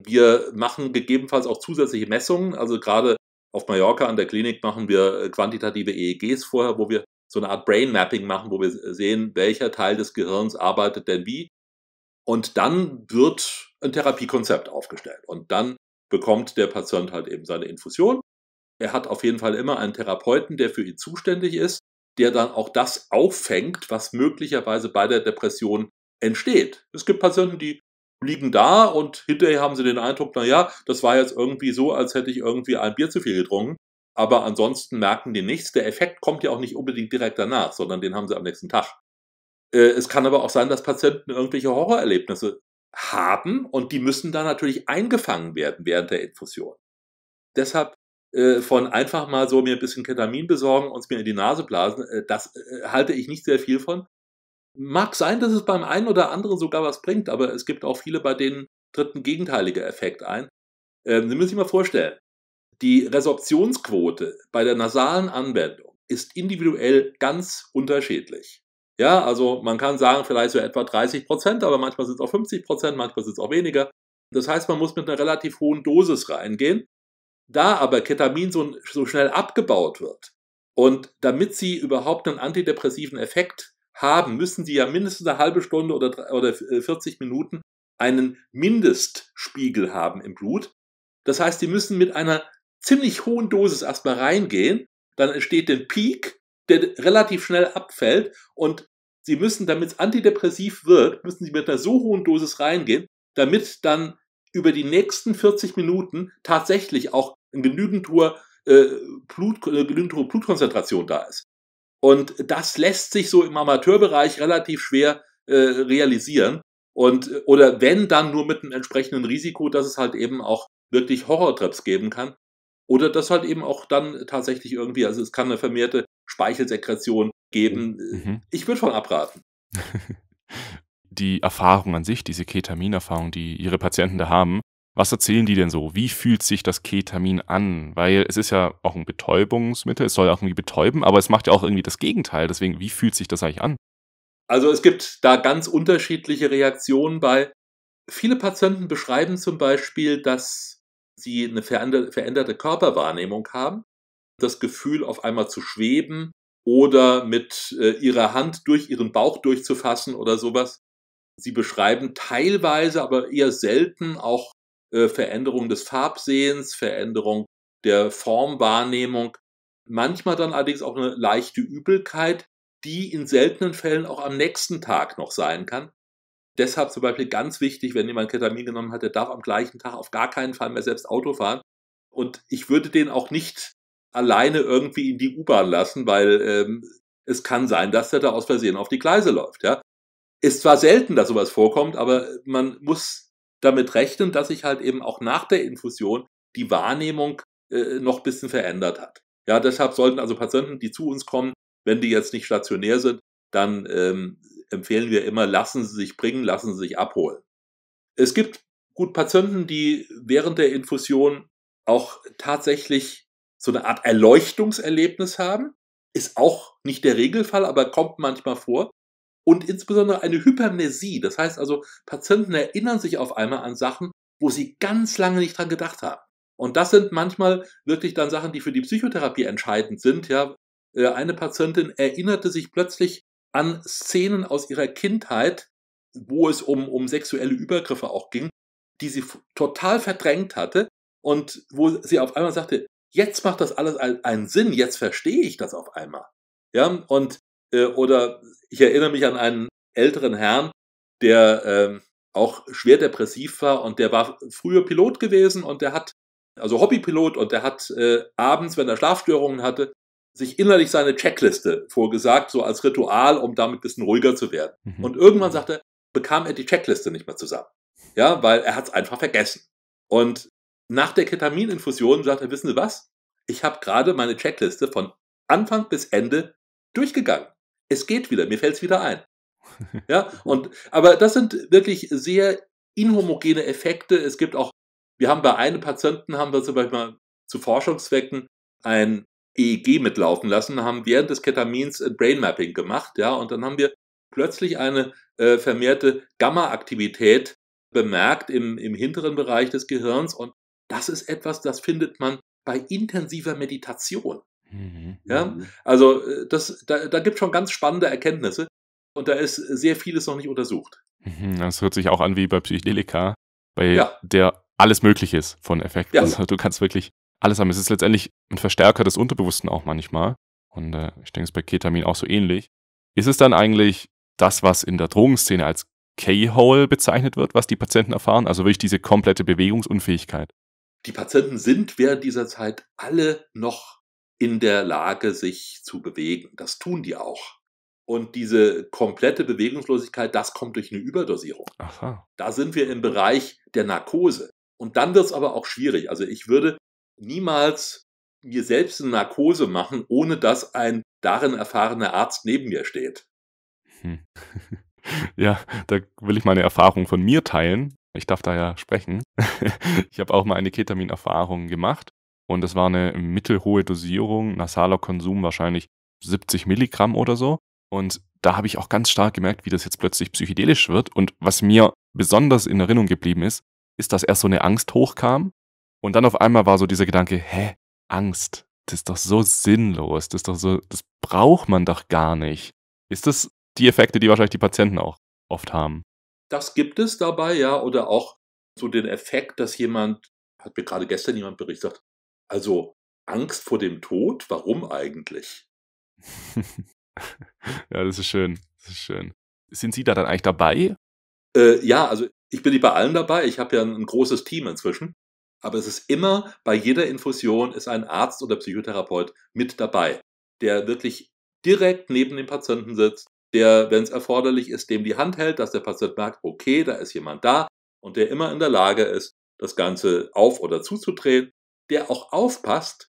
Wir machen gegebenenfalls auch zusätzliche Messungen. Also gerade auf Mallorca an der Klinik machen wir äh, quantitative EEGs vorher, wo wir so eine Art Brain Mapping machen, wo wir sehen, welcher Teil des Gehirns arbeitet denn wie. Und dann wird ein Therapiekonzept aufgestellt. Und dann bekommt der Patient halt eben seine Infusion. Er hat auf jeden Fall immer einen Therapeuten, der für ihn zuständig ist der dann auch das auffängt, was möglicherweise bei der Depression entsteht. Es gibt Patienten, die liegen da und hinterher haben sie den Eindruck, naja, das war jetzt irgendwie so, als hätte ich irgendwie ein Bier zu viel getrunken. Aber ansonsten merken die nichts. Der Effekt kommt ja auch nicht unbedingt direkt danach, sondern den haben sie am nächsten Tag. Äh, es kann aber auch sein, dass Patienten irgendwelche Horrorerlebnisse haben und die müssen dann natürlich eingefangen werden während der Infusion. Deshalb äh, von einfach mal so mir ein bisschen Ketamin besorgen und es mir in die Nase blasen, äh, das äh, halte ich nicht sehr viel von. Mag sein, dass es beim einen oder anderen sogar was bringt, aber es gibt auch viele, bei denen tritt ein gegenteiliger Effekt ein. Ähm, Sie müssen sich mal vorstellen, die Resorptionsquote bei der nasalen Anwendung ist individuell ganz unterschiedlich. Ja, also man kann sagen, vielleicht so etwa 30 Prozent, aber manchmal sind es auch 50 Prozent, manchmal sind es auch weniger. Das heißt, man muss mit einer relativ hohen Dosis reingehen. Da aber Ketamin so, so schnell abgebaut wird und damit sie überhaupt einen antidepressiven Effekt haben, müssen sie ja mindestens eine halbe Stunde oder, oder 40 äh, Minuten einen Mindestspiegel haben im Blut. Das heißt, sie müssen mit einer ziemlich hohen Dosis erstmal reingehen, dann entsteht ein Peak, der relativ schnell abfällt und sie müssen, damit es antidepressiv wirkt, müssen sie mit einer so hohen Dosis reingehen, damit dann über die nächsten 40 Minuten tatsächlich auch genügend hoher, äh, Blut, eine äh, genügend hohe Blutkonzentration da ist. Und das lässt sich so im Amateurbereich relativ schwer äh, realisieren. Und, äh, oder wenn, dann nur mit einem entsprechenden Risiko, dass es halt eben auch wirklich Horrortrips geben kann. Oder dass halt eben auch dann tatsächlich irgendwie, also es kann eine vermehrte Speichelsekretion geben. Mhm. Ich würde von abraten. die Erfahrung an sich, diese Ketamin-Erfahrung, die Ihre Patienten da haben, was erzählen die denn so? Wie fühlt sich das Ketamin an? Weil es ist ja auch ein Betäubungsmittel, es soll ja auch irgendwie betäuben, aber es macht ja auch irgendwie das Gegenteil. Deswegen, wie fühlt sich das eigentlich an? Also es gibt da ganz unterschiedliche Reaktionen bei. Viele Patienten beschreiben zum Beispiel, dass sie eine veränderte Körperwahrnehmung haben, das Gefühl auf einmal zu schweben oder mit äh, ihrer Hand durch ihren Bauch durchzufassen oder sowas. Sie beschreiben teilweise, aber eher selten auch äh, Veränderung des Farbsehens, Veränderung der Formwahrnehmung, manchmal dann allerdings auch eine leichte Übelkeit, die in seltenen Fällen auch am nächsten Tag noch sein kann. Deshalb zum Beispiel ganz wichtig, wenn jemand Ketamin genommen hat, der darf am gleichen Tag auf gar keinen Fall mehr selbst Auto fahren. Und ich würde den auch nicht alleine irgendwie in die U-Bahn lassen, weil ähm, es kann sein, dass der da aus Versehen auf die Gleise läuft. Ja? Ist zwar selten, dass sowas vorkommt, aber man muss damit rechnen, dass sich halt eben auch nach der Infusion die Wahrnehmung äh, noch ein bisschen verändert hat. Ja, deshalb sollten also Patienten, die zu uns kommen, wenn die jetzt nicht stationär sind, dann ähm, empfehlen wir immer, lassen Sie sich bringen, lassen Sie sich abholen. Es gibt gut Patienten, die während der Infusion auch tatsächlich so eine Art Erleuchtungserlebnis haben. Ist auch nicht der Regelfall, aber kommt manchmal vor und insbesondere eine Hypermnesie. Das heißt also, Patienten erinnern sich auf einmal an Sachen, wo sie ganz lange nicht dran gedacht haben. Und das sind manchmal wirklich dann Sachen, die für die Psychotherapie entscheidend sind. Ja, äh, eine Patientin erinnerte sich plötzlich an Szenen aus ihrer Kindheit, wo es um, um sexuelle Übergriffe auch ging, die sie total verdrängt hatte und wo sie auf einmal sagte, jetzt macht das alles einen Sinn, jetzt verstehe ich das auf einmal. Ja, und äh, oder ich erinnere mich an einen älteren Herrn, der ähm, auch schwer depressiv war und der war früher Pilot gewesen und der hat, also Hobbypilot und der hat äh, abends, wenn er Schlafstörungen hatte, sich innerlich seine Checkliste vorgesagt, so als Ritual, um damit ein bisschen ruhiger zu werden. Mhm. Und irgendwann sagte, bekam er die Checkliste nicht mehr zusammen. Ja, weil er hat es einfach vergessen. Und nach der Ketamininfusion sagte er, wissen Sie was? Ich habe gerade meine Checkliste von Anfang bis Ende durchgegangen es geht wieder, mir fällt es wieder ein. Ja, und, aber das sind wirklich sehr inhomogene Effekte. Es gibt auch, wir haben bei einem Patienten, haben wir zum Beispiel mal zu Forschungszwecken ein EEG mitlaufen lassen, haben während des Ketamins ein äh, Brain Mapping gemacht, ja, und dann haben wir plötzlich eine äh, vermehrte Gamma-Aktivität bemerkt im, im hinteren Bereich des Gehirns und das ist etwas, das findet man bei intensiver Meditation. Mhm. Ja? Mhm. Also äh, das, da, da gibt es schon ganz spannende Erkenntnisse und da ist sehr vieles noch nicht untersucht. Mhm, das hört sich auch an wie bei Psychedelika, bei ja. der alles möglich ist von Effekten. Ja. Also du kannst wirklich alles haben. Es ist letztendlich ein Verstärker des Unterbewussten auch manchmal. Und äh, ich denke, es ist bei Ketamin auch so ähnlich. Ist es dann eigentlich das, was in der Drogenszene als K-Hole bezeichnet wird, was die Patienten erfahren? Also wirklich diese komplette Bewegungsunfähigkeit? Die Patienten sind während dieser Zeit alle noch in der Lage, sich zu bewegen. Das tun die auch. Und diese komplette Bewegungslosigkeit, das kommt durch eine Überdosierung. Aha. Da sind wir im Bereich der Narkose. Und dann wird es aber auch schwierig. Also ich würde niemals mir selbst eine Narkose machen, ohne dass ein darin erfahrener Arzt neben mir steht. Hm. ja, da will ich meine Erfahrung von mir teilen. Ich darf da ja sprechen. ich habe auch mal eine Ketamin-Erfahrung gemacht und das war eine mittelhohe Dosierung, nasaler Konsum wahrscheinlich 70 Milligramm oder so. Und da habe ich auch ganz stark gemerkt, wie das jetzt plötzlich psychedelisch wird. Und was mir besonders in Erinnerung geblieben ist, ist, dass erst so eine Angst hochkam. Und dann auf einmal war so dieser Gedanke, hä, Angst, das ist doch so sinnlos, das ist doch so, das braucht man doch gar nicht. Ist das die Effekte, die wahrscheinlich die Patienten auch oft haben? Das gibt es dabei, ja, oder auch so den Effekt, dass jemand, hat mir gerade gestern jemand berichtet, also Angst vor dem Tod, warum eigentlich? ja, das ist schön. Das ist schön. Sind Sie da dann eigentlich dabei? Äh, ja, also ich bin nicht bei allen dabei. Ich habe ja ein, ein großes Team inzwischen. Aber es ist immer, bei jeder Infusion ist ein Arzt oder Psychotherapeut mit dabei, der wirklich direkt neben dem Patienten sitzt, der, wenn es erforderlich ist, dem die Hand hält, dass der Patient merkt, okay, da ist jemand da und der immer in der Lage ist, das Ganze auf oder zuzudrehen der auch aufpasst,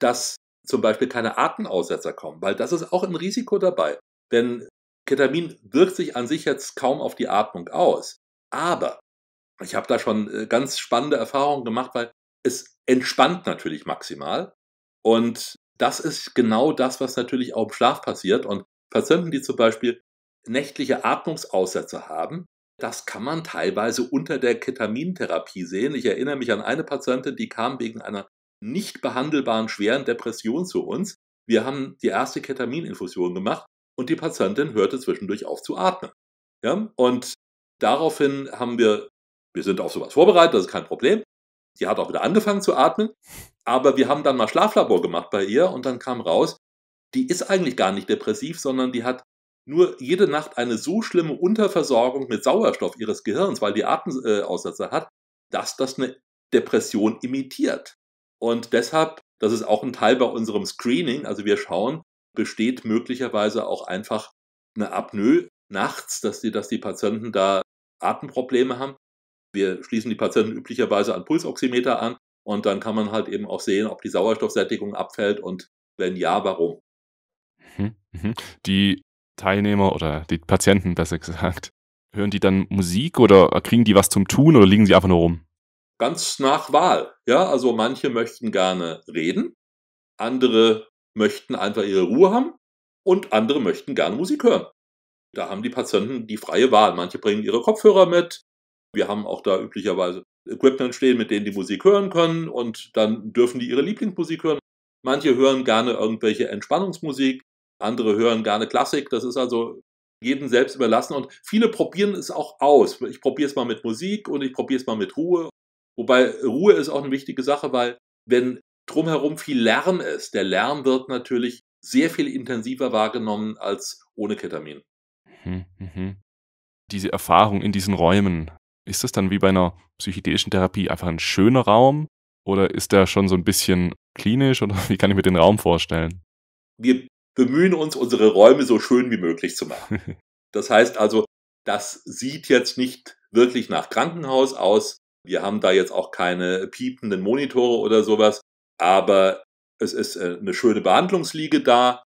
dass zum Beispiel keine Atemaussetzer kommen, weil das ist auch ein Risiko dabei. Denn Ketamin wirkt sich an sich jetzt kaum auf die Atmung aus. Aber ich habe da schon äh, ganz spannende Erfahrungen gemacht, weil es entspannt natürlich maximal. Und das ist genau das, was natürlich auch im Schlaf passiert. Und Patienten, die zum Beispiel nächtliche Atmungsaussetzer haben, das kann man teilweise unter der Ketamintherapie sehen. Ich erinnere mich an eine Patientin, die kam wegen einer nicht behandelbaren schweren Depression zu uns. Wir haben die erste Ketamininfusion gemacht und die Patientin hörte zwischendurch auf zu atmen. Ja? Und daraufhin haben wir, wir sind auf sowas vorbereitet, das ist kein Problem. Sie hat auch wieder angefangen zu atmen, aber wir haben dann mal Schlaflabor gemacht bei ihr und dann kam raus, die ist eigentlich gar nicht depressiv, sondern die hat nur jede Nacht eine so schlimme Unterversorgung mit Sauerstoff ihres Gehirns, weil die Atemaussetzer hat, dass das eine Depression imitiert. Und deshalb, das ist auch ein Teil bei unserem Screening, also wir schauen, besteht möglicherweise auch einfach eine Apnoe nachts, dass die, dass die Patienten da Atemprobleme haben. Wir schließen die Patienten üblicherweise an Pulsoximeter an und dann kann man halt eben auch sehen, ob die Sauerstoffsättigung abfällt und wenn ja, warum. Mhm, mhm. Die Teilnehmer oder die Patienten besser gesagt, hören die dann Musik oder kriegen die was zum Tun oder liegen sie einfach nur rum? Ganz nach Wahl. Ja, also manche möchten gerne reden, andere möchten einfach ihre Ruhe haben und andere möchten gerne Musik hören. Da haben die Patienten die freie Wahl. Manche bringen ihre Kopfhörer mit. Wir haben auch da üblicherweise Equipment stehen, mit denen die Musik hören können und dann dürfen die ihre Lieblingsmusik hören. Manche hören gerne irgendwelche Entspannungsmusik, andere hören gerne Klassik. Das ist also jedem selbst überlassen und viele probieren es auch aus. Ich probiere es mal mit Musik und ich probiere es mal mit Ruhe. Wobei Ruhe ist auch eine wichtige Sache, weil wenn drumherum viel Lärm ist, der Lärm wird natürlich sehr viel intensiver wahrgenommen als ohne Ketamin. Mhm, mhm. Diese Erfahrung in diesen Räumen, ist das dann wie bei einer psychedelischen Therapie einfach ein schöner Raum oder ist der schon so ein bisschen klinisch oder wie kann ich mir den Raum vorstellen? Wir bemühen uns, unsere Räume so schön wie möglich zu machen. Das heißt also, das sieht jetzt nicht wirklich nach Krankenhaus aus. Wir haben da jetzt auch keine piependen Monitore oder sowas, aber es ist äh, eine schöne Behandlungsliege da,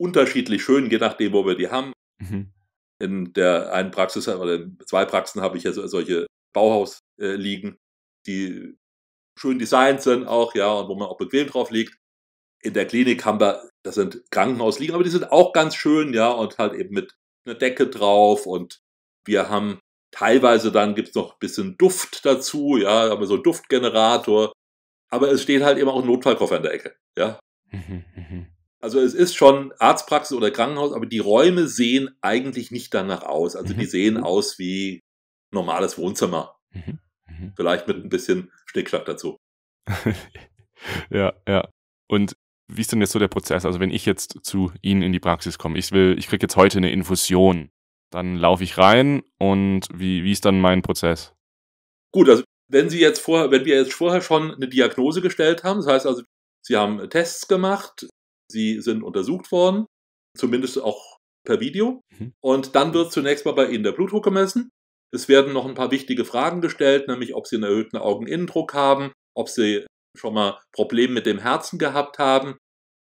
unterschiedlich schön, je nachdem, wo wir die haben. Mhm. In der einen Praxis oder in zwei Praxen habe ich ja solche Bauhausliegen, äh, die schön designt sind auch, ja, und wo man auch bequem drauf liegt in der Klinik haben wir, das sind Krankenhausliegen, aber die sind auch ganz schön, ja, und halt eben mit einer Decke drauf und wir haben teilweise dann gibt's noch ein bisschen Duft dazu, ja, aber so einen Duftgenerator, aber es steht halt eben auch ein Notfallkoffer in der Ecke, ja. Mhm, mhm. Also es ist schon Arztpraxis oder Krankenhaus, aber die Räume sehen eigentlich nicht danach aus. Also die mhm. sehen aus wie normales Wohnzimmer. Vielleicht mit ein bisschen Schnickschnack dazu. ja, ja. Und wie ist denn jetzt so der Prozess? Also wenn ich jetzt zu Ihnen in die Praxis komme, ich will, ich kriege jetzt heute eine Infusion, dann laufe ich rein und wie, wie ist dann mein Prozess? Gut, also wenn Sie jetzt vorher, wenn wir jetzt vorher schon eine Diagnose gestellt haben, das heißt also, Sie haben Tests gemacht, Sie sind untersucht worden, zumindest auch per Video, mhm. und dann wird zunächst mal bei Ihnen der Blutdruck gemessen. Es werden noch ein paar wichtige Fragen gestellt, nämlich ob Sie einen erhöhten Augeninnendruck haben, ob Sie schon mal Probleme mit dem Herzen gehabt haben,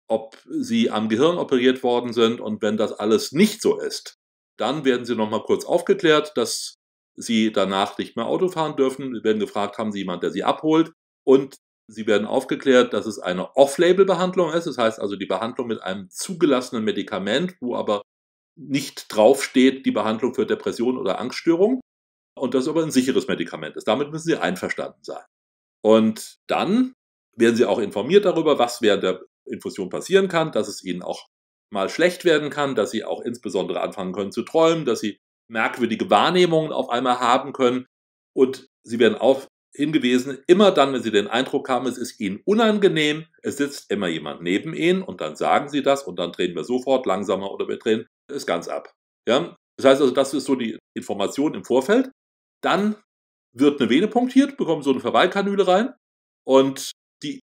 ob sie am Gehirn operiert worden sind. Und wenn das alles nicht so ist, dann werden sie nochmal kurz aufgeklärt, dass sie danach nicht mehr Auto fahren dürfen. Sie werden gefragt, haben sie jemanden, der sie abholt? Und sie werden aufgeklärt, dass es eine Off-Label-Behandlung ist. Das heißt also die Behandlung mit einem zugelassenen Medikament, wo aber nicht draufsteht, die Behandlung für Depression oder Angststörung. Und das aber ein sicheres Medikament ist. Damit müssen sie einverstanden sein. Und dann werden sie auch informiert darüber, was während der Infusion passieren kann, dass es ihnen auch mal schlecht werden kann, dass sie auch insbesondere anfangen können zu träumen, dass sie merkwürdige Wahrnehmungen auf einmal haben können. Und sie werden auch hingewiesen, immer dann, wenn sie den Eindruck haben, es ist ihnen unangenehm, es sitzt immer jemand neben ihnen und dann sagen sie das und dann drehen wir sofort langsamer oder wir drehen es ganz ab. Ja? Das heißt also, das ist so die Information im Vorfeld. Dann wird eine Vene punktiert, bekommen so eine Verweilkanüle rein und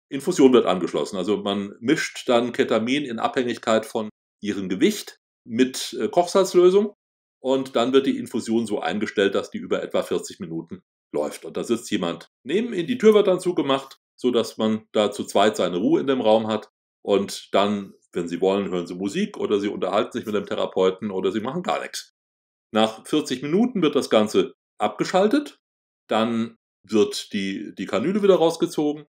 Infusion wird angeschlossen. Also man mischt dann Ketamin in Abhängigkeit von ihrem Gewicht mit äh, Kochsalzlösung und dann wird die Infusion so eingestellt, dass die über etwa 40 Minuten läuft. Und da sitzt jemand neben ihnen, die Tür wird dann zugemacht, sodass man da zu zweit seine Ruhe in dem Raum hat und dann, wenn Sie wollen, hören Sie Musik oder Sie unterhalten sich mit dem Therapeuten oder Sie machen gar nichts. Nach 40 Minuten wird das Ganze abgeschaltet, dann wird die, die Kanüle wieder rausgezogen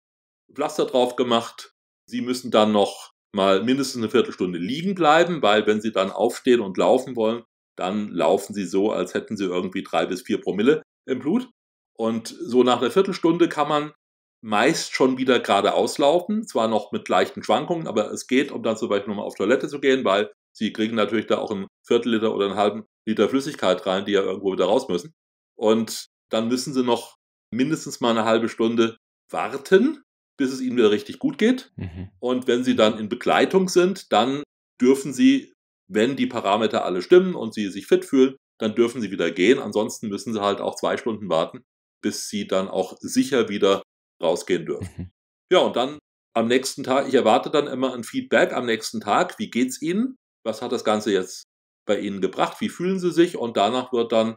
Pflaster drauf gemacht. Sie müssen dann noch mal mindestens eine Viertelstunde liegen bleiben, weil wenn Sie dann aufstehen und laufen wollen, dann laufen Sie so, als hätten Sie irgendwie drei bis vier Promille im Blut. Und so nach einer Viertelstunde kann man meist schon wieder geradeaus laufen, zwar noch mit leichten Schwankungen, aber es geht, um dann zum Beispiel nochmal auf Toilette zu gehen, weil Sie kriegen natürlich da auch einen Viertel oder einen halben Liter Flüssigkeit rein, die ja irgendwo wieder raus müssen. Und dann müssen Sie noch mindestens mal eine halbe Stunde warten, bis es ihnen wieder richtig gut geht. Mhm. Und wenn sie dann in Begleitung sind, dann dürfen sie, wenn die Parameter alle stimmen und sie sich fit fühlen, dann dürfen sie wieder gehen. Ansonsten müssen sie halt auch zwei Stunden warten, bis sie dann auch sicher wieder rausgehen dürfen. Mhm. Ja, und dann am nächsten Tag, ich erwarte dann immer ein Feedback am nächsten Tag, wie geht's Ihnen? Was hat das Ganze jetzt bei Ihnen gebracht? Wie fühlen Sie sich? Und danach wird dann,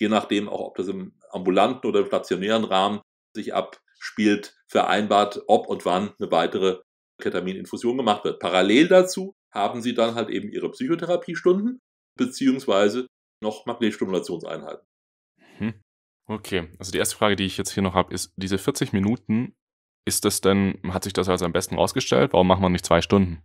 je nachdem auch, ob das im ambulanten oder im stationären Rahmen sich ab spielt vereinbart, ob und wann eine weitere Ketamininfusion gemacht wird. Parallel dazu haben sie dann halt eben ihre Psychotherapiestunden beziehungsweise noch Magnetstimulationseinheiten. Hm. Okay, also die erste Frage, die ich jetzt hier noch habe, ist diese 40 Minuten, ist das denn, hat sich das also am besten rausgestellt? Warum machen wir nicht zwei Stunden?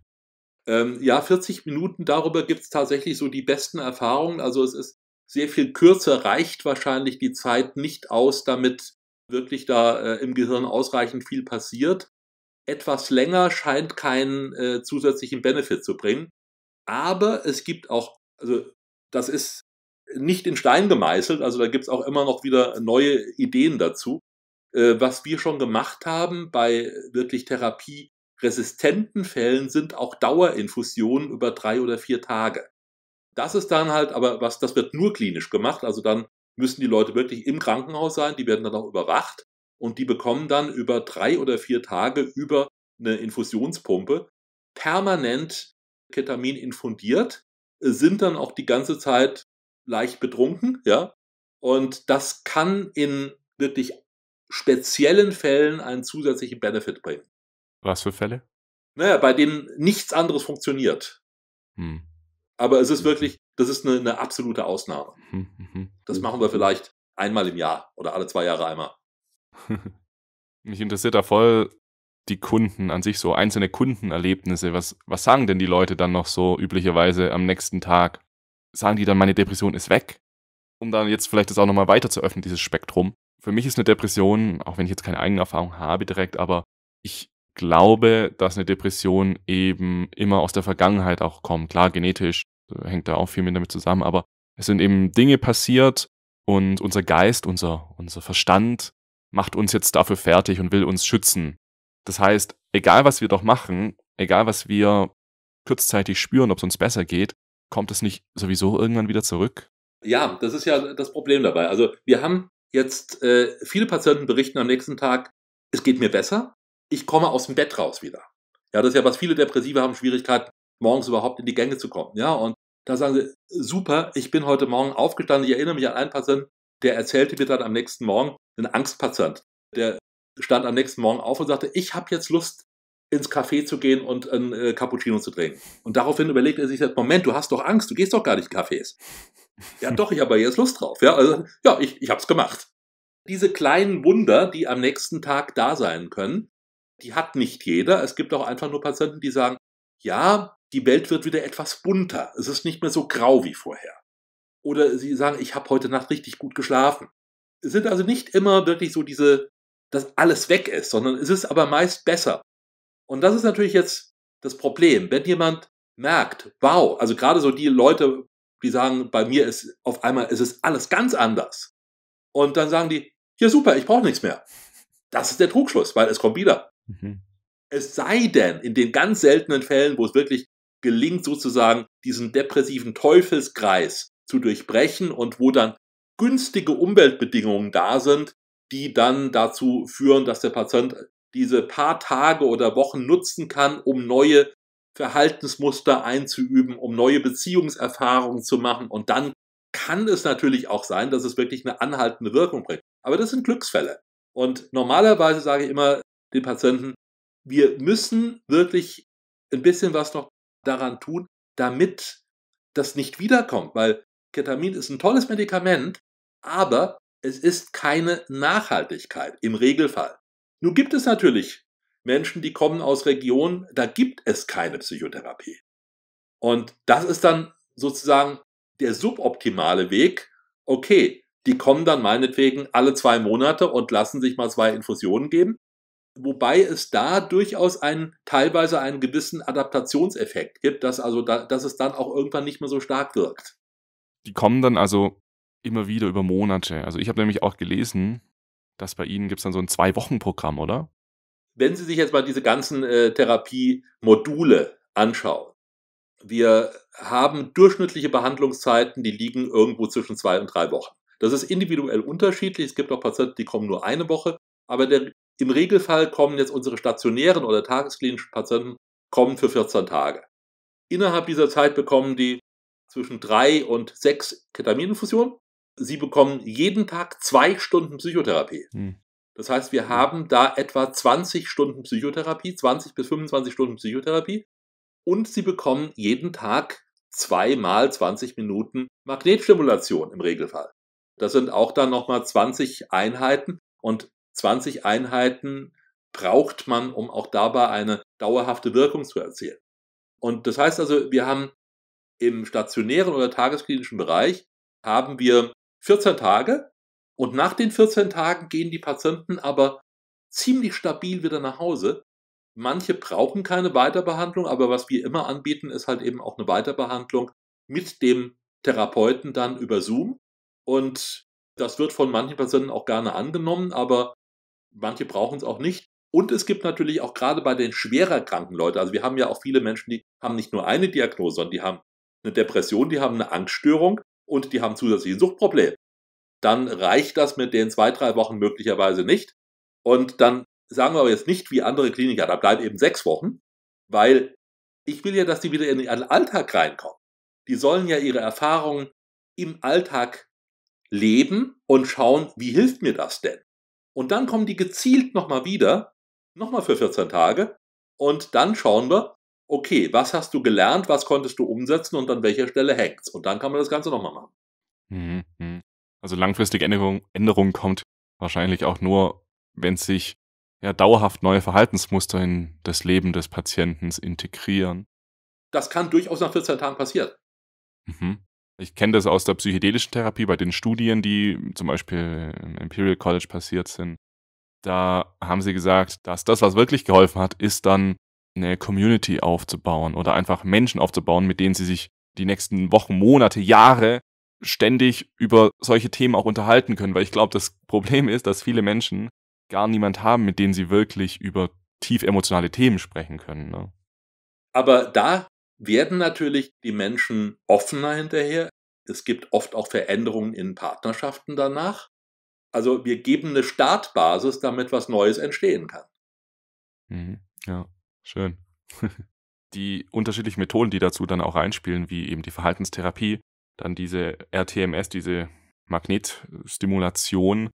Ähm, ja, 40 Minuten, darüber gibt es tatsächlich so die besten Erfahrungen. Also es ist sehr viel kürzer, reicht wahrscheinlich die Zeit nicht aus, damit wirklich da äh, im Gehirn ausreichend viel passiert. Etwas länger scheint keinen äh, zusätzlichen Benefit zu bringen. Aber es gibt auch, also das ist nicht in Stein gemeißelt, also da gibt es auch immer noch wieder neue Ideen dazu. Äh, was wir schon gemacht haben bei wirklich therapieresistenten Fällen sind auch Dauerinfusionen über drei oder vier Tage. Das ist dann halt, aber was, das wird nur klinisch gemacht, also dann müssen die Leute wirklich im Krankenhaus sein, die werden dann auch überwacht und die bekommen dann über drei oder vier Tage über eine Infusionspumpe permanent Ketamin infundiert, sind dann auch die ganze Zeit leicht betrunken, ja. Und das kann in wirklich speziellen Fällen einen zusätzlichen Benefit bringen. Was für Fälle? Naja, bei denen nichts anderes funktioniert. Hm. Aber es ist hm. wirklich, das ist eine, eine absolute Ausnahme. Mhm, mhm, das machen wir vielleicht einmal im Jahr oder alle zwei Jahre einmal. Mich interessiert da voll die Kunden an sich so, einzelne Kundenerlebnisse. Was, was sagen denn die Leute dann noch so üblicherweise am nächsten Tag? Sagen die dann, meine Depression ist weg? Um dann jetzt vielleicht das auch nochmal weiter zu öffnen, dieses Spektrum. Für mich ist eine Depression, auch wenn ich jetzt keine eigene Erfahrung habe direkt, aber ich glaube, dass eine Depression eben immer aus der Vergangenheit auch kommt. Klar, genetisch hängt da auch viel mehr damit zusammen, aber es sind eben Dinge passiert und unser Geist, unser, unser Verstand macht uns jetzt dafür fertig und will uns schützen. Das heißt, egal was wir doch machen, egal was wir kurzzeitig spüren, ob es uns besser geht, kommt es nicht sowieso irgendwann wieder zurück? Ja, das ist ja das Problem dabei. Also wir haben jetzt, äh, viele Patienten berichten am nächsten Tag, es geht mir besser, ich komme aus dem Bett raus wieder. Ja, das ist ja, was viele Depressive haben, Schwierigkeiten, morgens überhaupt in die Gänge zu kommen. Ja, und da sagen sie, super, ich bin heute Morgen aufgestanden. Ich erinnere mich an einen Patienten, der erzählte mir dann am nächsten Morgen, ein Angstpatient, der stand am nächsten Morgen auf und sagte, ich habe jetzt Lust, ins Café zu gehen und ein äh, Cappuccino zu trinken. Und daraufhin überlegt er sich, Moment, du hast doch Angst, du gehst doch gar nicht in Cafés. Ja, doch, ich habe jetzt Lust drauf. Ja, also, ja ich, ich habe es gemacht. Diese kleinen Wunder, die am nächsten Tag da sein können, die hat nicht jeder. Es gibt auch einfach nur Patienten, die sagen, ja, die Welt wird wieder etwas bunter. Es ist nicht mehr so grau wie vorher. Oder sie sagen, ich habe heute Nacht richtig gut geschlafen. Es sind also nicht immer wirklich so diese, dass alles weg ist, sondern es ist aber meist besser. Und das ist natürlich jetzt das Problem. Wenn jemand merkt, wow, also gerade so die Leute, die sagen, bei mir ist auf einmal, es alles ganz anders. Und dann sagen die, ja super, ich brauche nichts mehr. Das ist der Trugschluss, weil es kommt wieder. Mhm. Es sei denn, in den ganz seltenen Fällen, wo es wirklich gelingt sozusagen diesen depressiven Teufelskreis zu durchbrechen und wo dann günstige Umweltbedingungen da sind, die dann dazu führen, dass der Patient diese paar Tage oder Wochen nutzen kann, um neue Verhaltensmuster einzuüben, um neue Beziehungserfahrungen zu machen. Und dann kann es natürlich auch sein, dass es wirklich eine anhaltende Wirkung bringt. Aber das sind Glücksfälle. Und normalerweise sage ich immer den Patienten, wir müssen wirklich ein bisschen was noch daran tun, damit das nicht wiederkommt, weil Ketamin ist ein tolles Medikament, aber es ist keine Nachhaltigkeit im Regelfall. Nun gibt es natürlich Menschen, die kommen aus Regionen, da gibt es keine Psychotherapie. Und das ist dann sozusagen der suboptimale Weg. Okay, die kommen dann meinetwegen alle zwei Monate und lassen sich mal zwei Infusionen geben wobei es da durchaus einen, teilweise einen gewissen Adaptationseffekt gibt, dass, also da, dass es dann auch irgendwann nicht mehr so stark wirkt. Die kommen dann also immer wieder über Monate. Also ich habe nämlich auch gelesen, dass bei Ihnen gibt es dann so ein Zwei-Wochen-Programm, oder? Wenn Sie sich jetzt mal diese ganzen äh, Therapiemodule anschauen, wir haben durchschnittliche Behandlungszeiten, die liegen irgendwo zwischen zwei und drei Wochen. Das ist individuell unterschiedlich. Es gibt auch Patienten, die kommen nur eine Woche, aber der im Regelfall kommen jetzt unsere stationären oder tagesklinischen Patienten kommen für 14 Tage. Innerhalb dieser Zeit bekommen die zwischen drei und sechs Ketamininfusionen. Sie bekommen jeden Tag zwei Stunden Psychotherapie. Hm. Das heißt, wir hm. haben da etwa 20 Stunden Psychotherapie, 20 bis 25 Stunden Psychotherapie. Und sie bekommen jeden Tag zweimal 20 Minuten Magnetstimulation im Regelfall. Das sind auch dann nochmal 20 Einheiten. Und 20 Einheiten braucht man, um auch dabei eine dauerhafte Wirkung zu erzielen. Und das heißt also, wir haben im stationären oder tagesklinischen Bereich haben wir 14 Tage und nach den 14 Tagen gehen die Patienten aber ziemlich stabil wieder nach Hause. Manche brauchen keine Weiterbehandlung, aber was wir immer anbieten, ist halt eben auch eine Weiterbehandlung mit dem Therapeuten dann über Zoom. Und das wird von manchen Patienten auch gerne angenommen, aber manche brauchen es auch nicht. Und es gibt natürlich auch gerade bei den schwerer kranken Leuten, also wir haben ja auch viele Menschen, die haben nicht nur eine Diagnose, sondern die haben eine Depression, die haben eine Angststörung und die haben zusätzlich ein Suchtproblem. Dann reicht das mit den zwei, drei Wochen möglicherweise nicht. Und dann sagen wir aber jetzt nicht wie andere Kliniker, da bleiben eben sechs Wochen, weil ich will ja, dass die wieder in den Alltag reinkommen. Die sollen ja ihre Erfahrungen im Alltag leben und schauen, wie hilft mir das denn? Und dann kommen die gezielt nochmal wieder, nochmal für 14 Tage. Und dann schauen wir, okay, was hast du gelernt, was konntest du umsetzen und an welcher Stelle hängt's? Und dann kann man das Ganze nochmal machen. Mhm, mhm. Also langfristige Änderung, Änderung kommt wahrscheinlich auch nur, wenn sich ja dauerhaft neue Verhaltensmuster in das Leben des Patienten integrieren. Das kann durchaus nach 14 Tagen passieren. Mhm. Ich kenne das aus der psychedelischen Therapie bei den Studien, die zum Beispiel im Imperial College passiert sind. Da haben sie gesagt, dass das, was wirklich geholfen hat, ist dann eine Community aufzubauen oder einfach Menschen aufzubauen, mit denen sie sich die nächsten Wochen, Monate, Jahre ständig über solche Themen auch unterhalten können. Weil ich glaube, das Problem ist, dass viele Menschen gar niemand haben, mit denen sie wirklich über tief emotionale Themen sprechen können. Ne? Aber da werden natürlich die Menschen offener hinterher. Es gibt oft auch Veränderungen in Partnerschaften danach. Also wir geben eine Startbasis, damit was Neues entstehen kann. Mhm. Ja, schön. die unterschiedlichen Methoden, die dazu dann auch einspielen, wie eben die Verhaltenstherapie, dann diese RTMS, diese Magnetstimulation.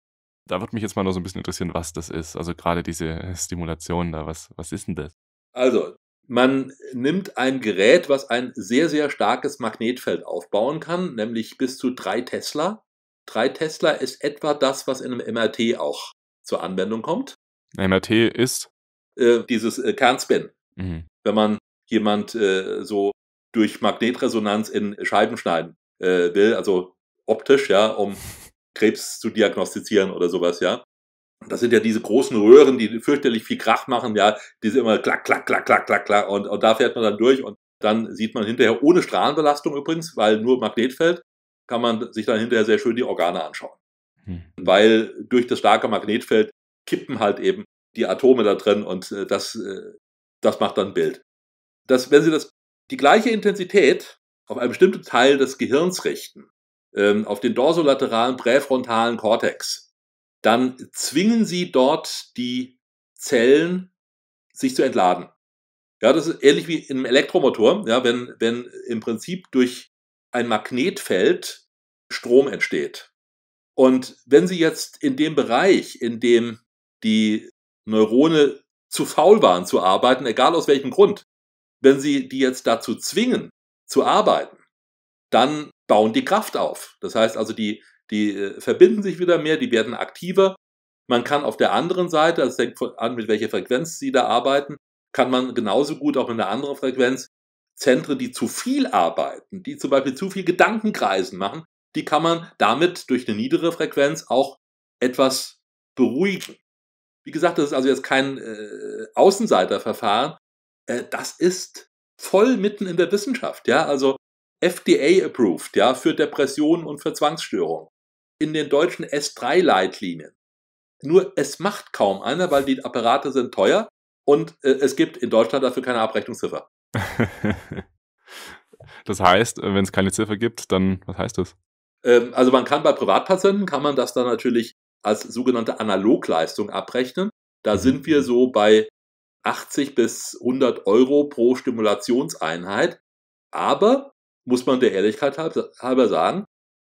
Da würde mich jetzt mal noch so ein bisschen interessieren, was das ist. Also gerade diese Stimulation da, was, was ist denn das? Also, man nimmt ein Gerät, was ein sehr, sehr starkes Magnetfeld aufbauen kann, nämlich bis zu drei Tesla. Drei Tesla ist etwa das, was in einem MRT auch zur Anwendung kommt. MRT ist? Äh, dieses äh, Kernspin. Mhm. Wenn man jemand äh, so durch Magnetresonanz in Scheiben schneiden äh, will, also optisch, ja, um Krebs zu diagnostizieren oder sowas, ja. Das sind ja diese großen Röhren, die fürchterlich viel Krach machen, ja, die sind immer klack, klack, klack, klack, klack, klack, und, und da fährt man dann durch und dann sieht man hinterher ohne Strahlenbelastung übrigens, weil nur Magnetfeld, kann man sich dann hinterher sehr schön die Organe anschauen. Hm. Weil durch das starke Magnetfeld kippen halt eben die Atome da drin und äh, das, äh, das macht dann ein Bild. Das, wenn Sie das, die gleiche Intensität auf einen bestimmten Teil des Gehirns richten, ähm, auf den dorsolateralen präfrontalen Kortex, dann zwingen sie dort die Zellen, sich zu entladen. Ja, das ist ähnlich wie in einem Elektromotor, ja, wenn, wenn im Prinzip durch ein Magnetfeld Strom entsteht. Und wenn Sie jetzt in dem Bereich, in dem die Neurone zu faul waren zu arbeiten, egal aus welchem Grund, wenn Sie die jetzt dazu zwingen, zu arbeiten, dann bauen die Kraft auf. Das heißt also, die die äh, verbinden sich wieder mehr, die werden aktiver. Man kann auf der anderen Seite, das also hängt an, mit welcher Frequenz sie da arbeiten, kann man genauso gut auch in einer anderen Frequenz Zentren, die zu viel arbeiten, die zum Beispiel zu viel Gedankenkreisen machen, die kann man damit durch eine niedere Frequenz auch etwas beruhigen. Wie gesagt, das ist also jetzt kein äh, Außenseiterverfahren. Äh, das ist voll mitten in der Wissenschaft, ja, also FDA approved, ja, für Depressionen und für Zwangsstörungen in den deutschen S3-Leitlinien. Nur es macht kaum einer, weil die Apparate sind teuer und äh, es gibt in Deutschland dafür keine Abrechnungsziffer. das heißt, äh, wenn es keine Ziffer gibt, dann was heißt das? Ähm, also man kann bei Privatpatienten, kann man das dann natürlich als sogenannte Analogleistung abrechnen. Da mhm. sind wir so bei 80 bis 100 Euro pro Stimulationseinheit. Aber, muss man der Ehrlichkeit halber sagen,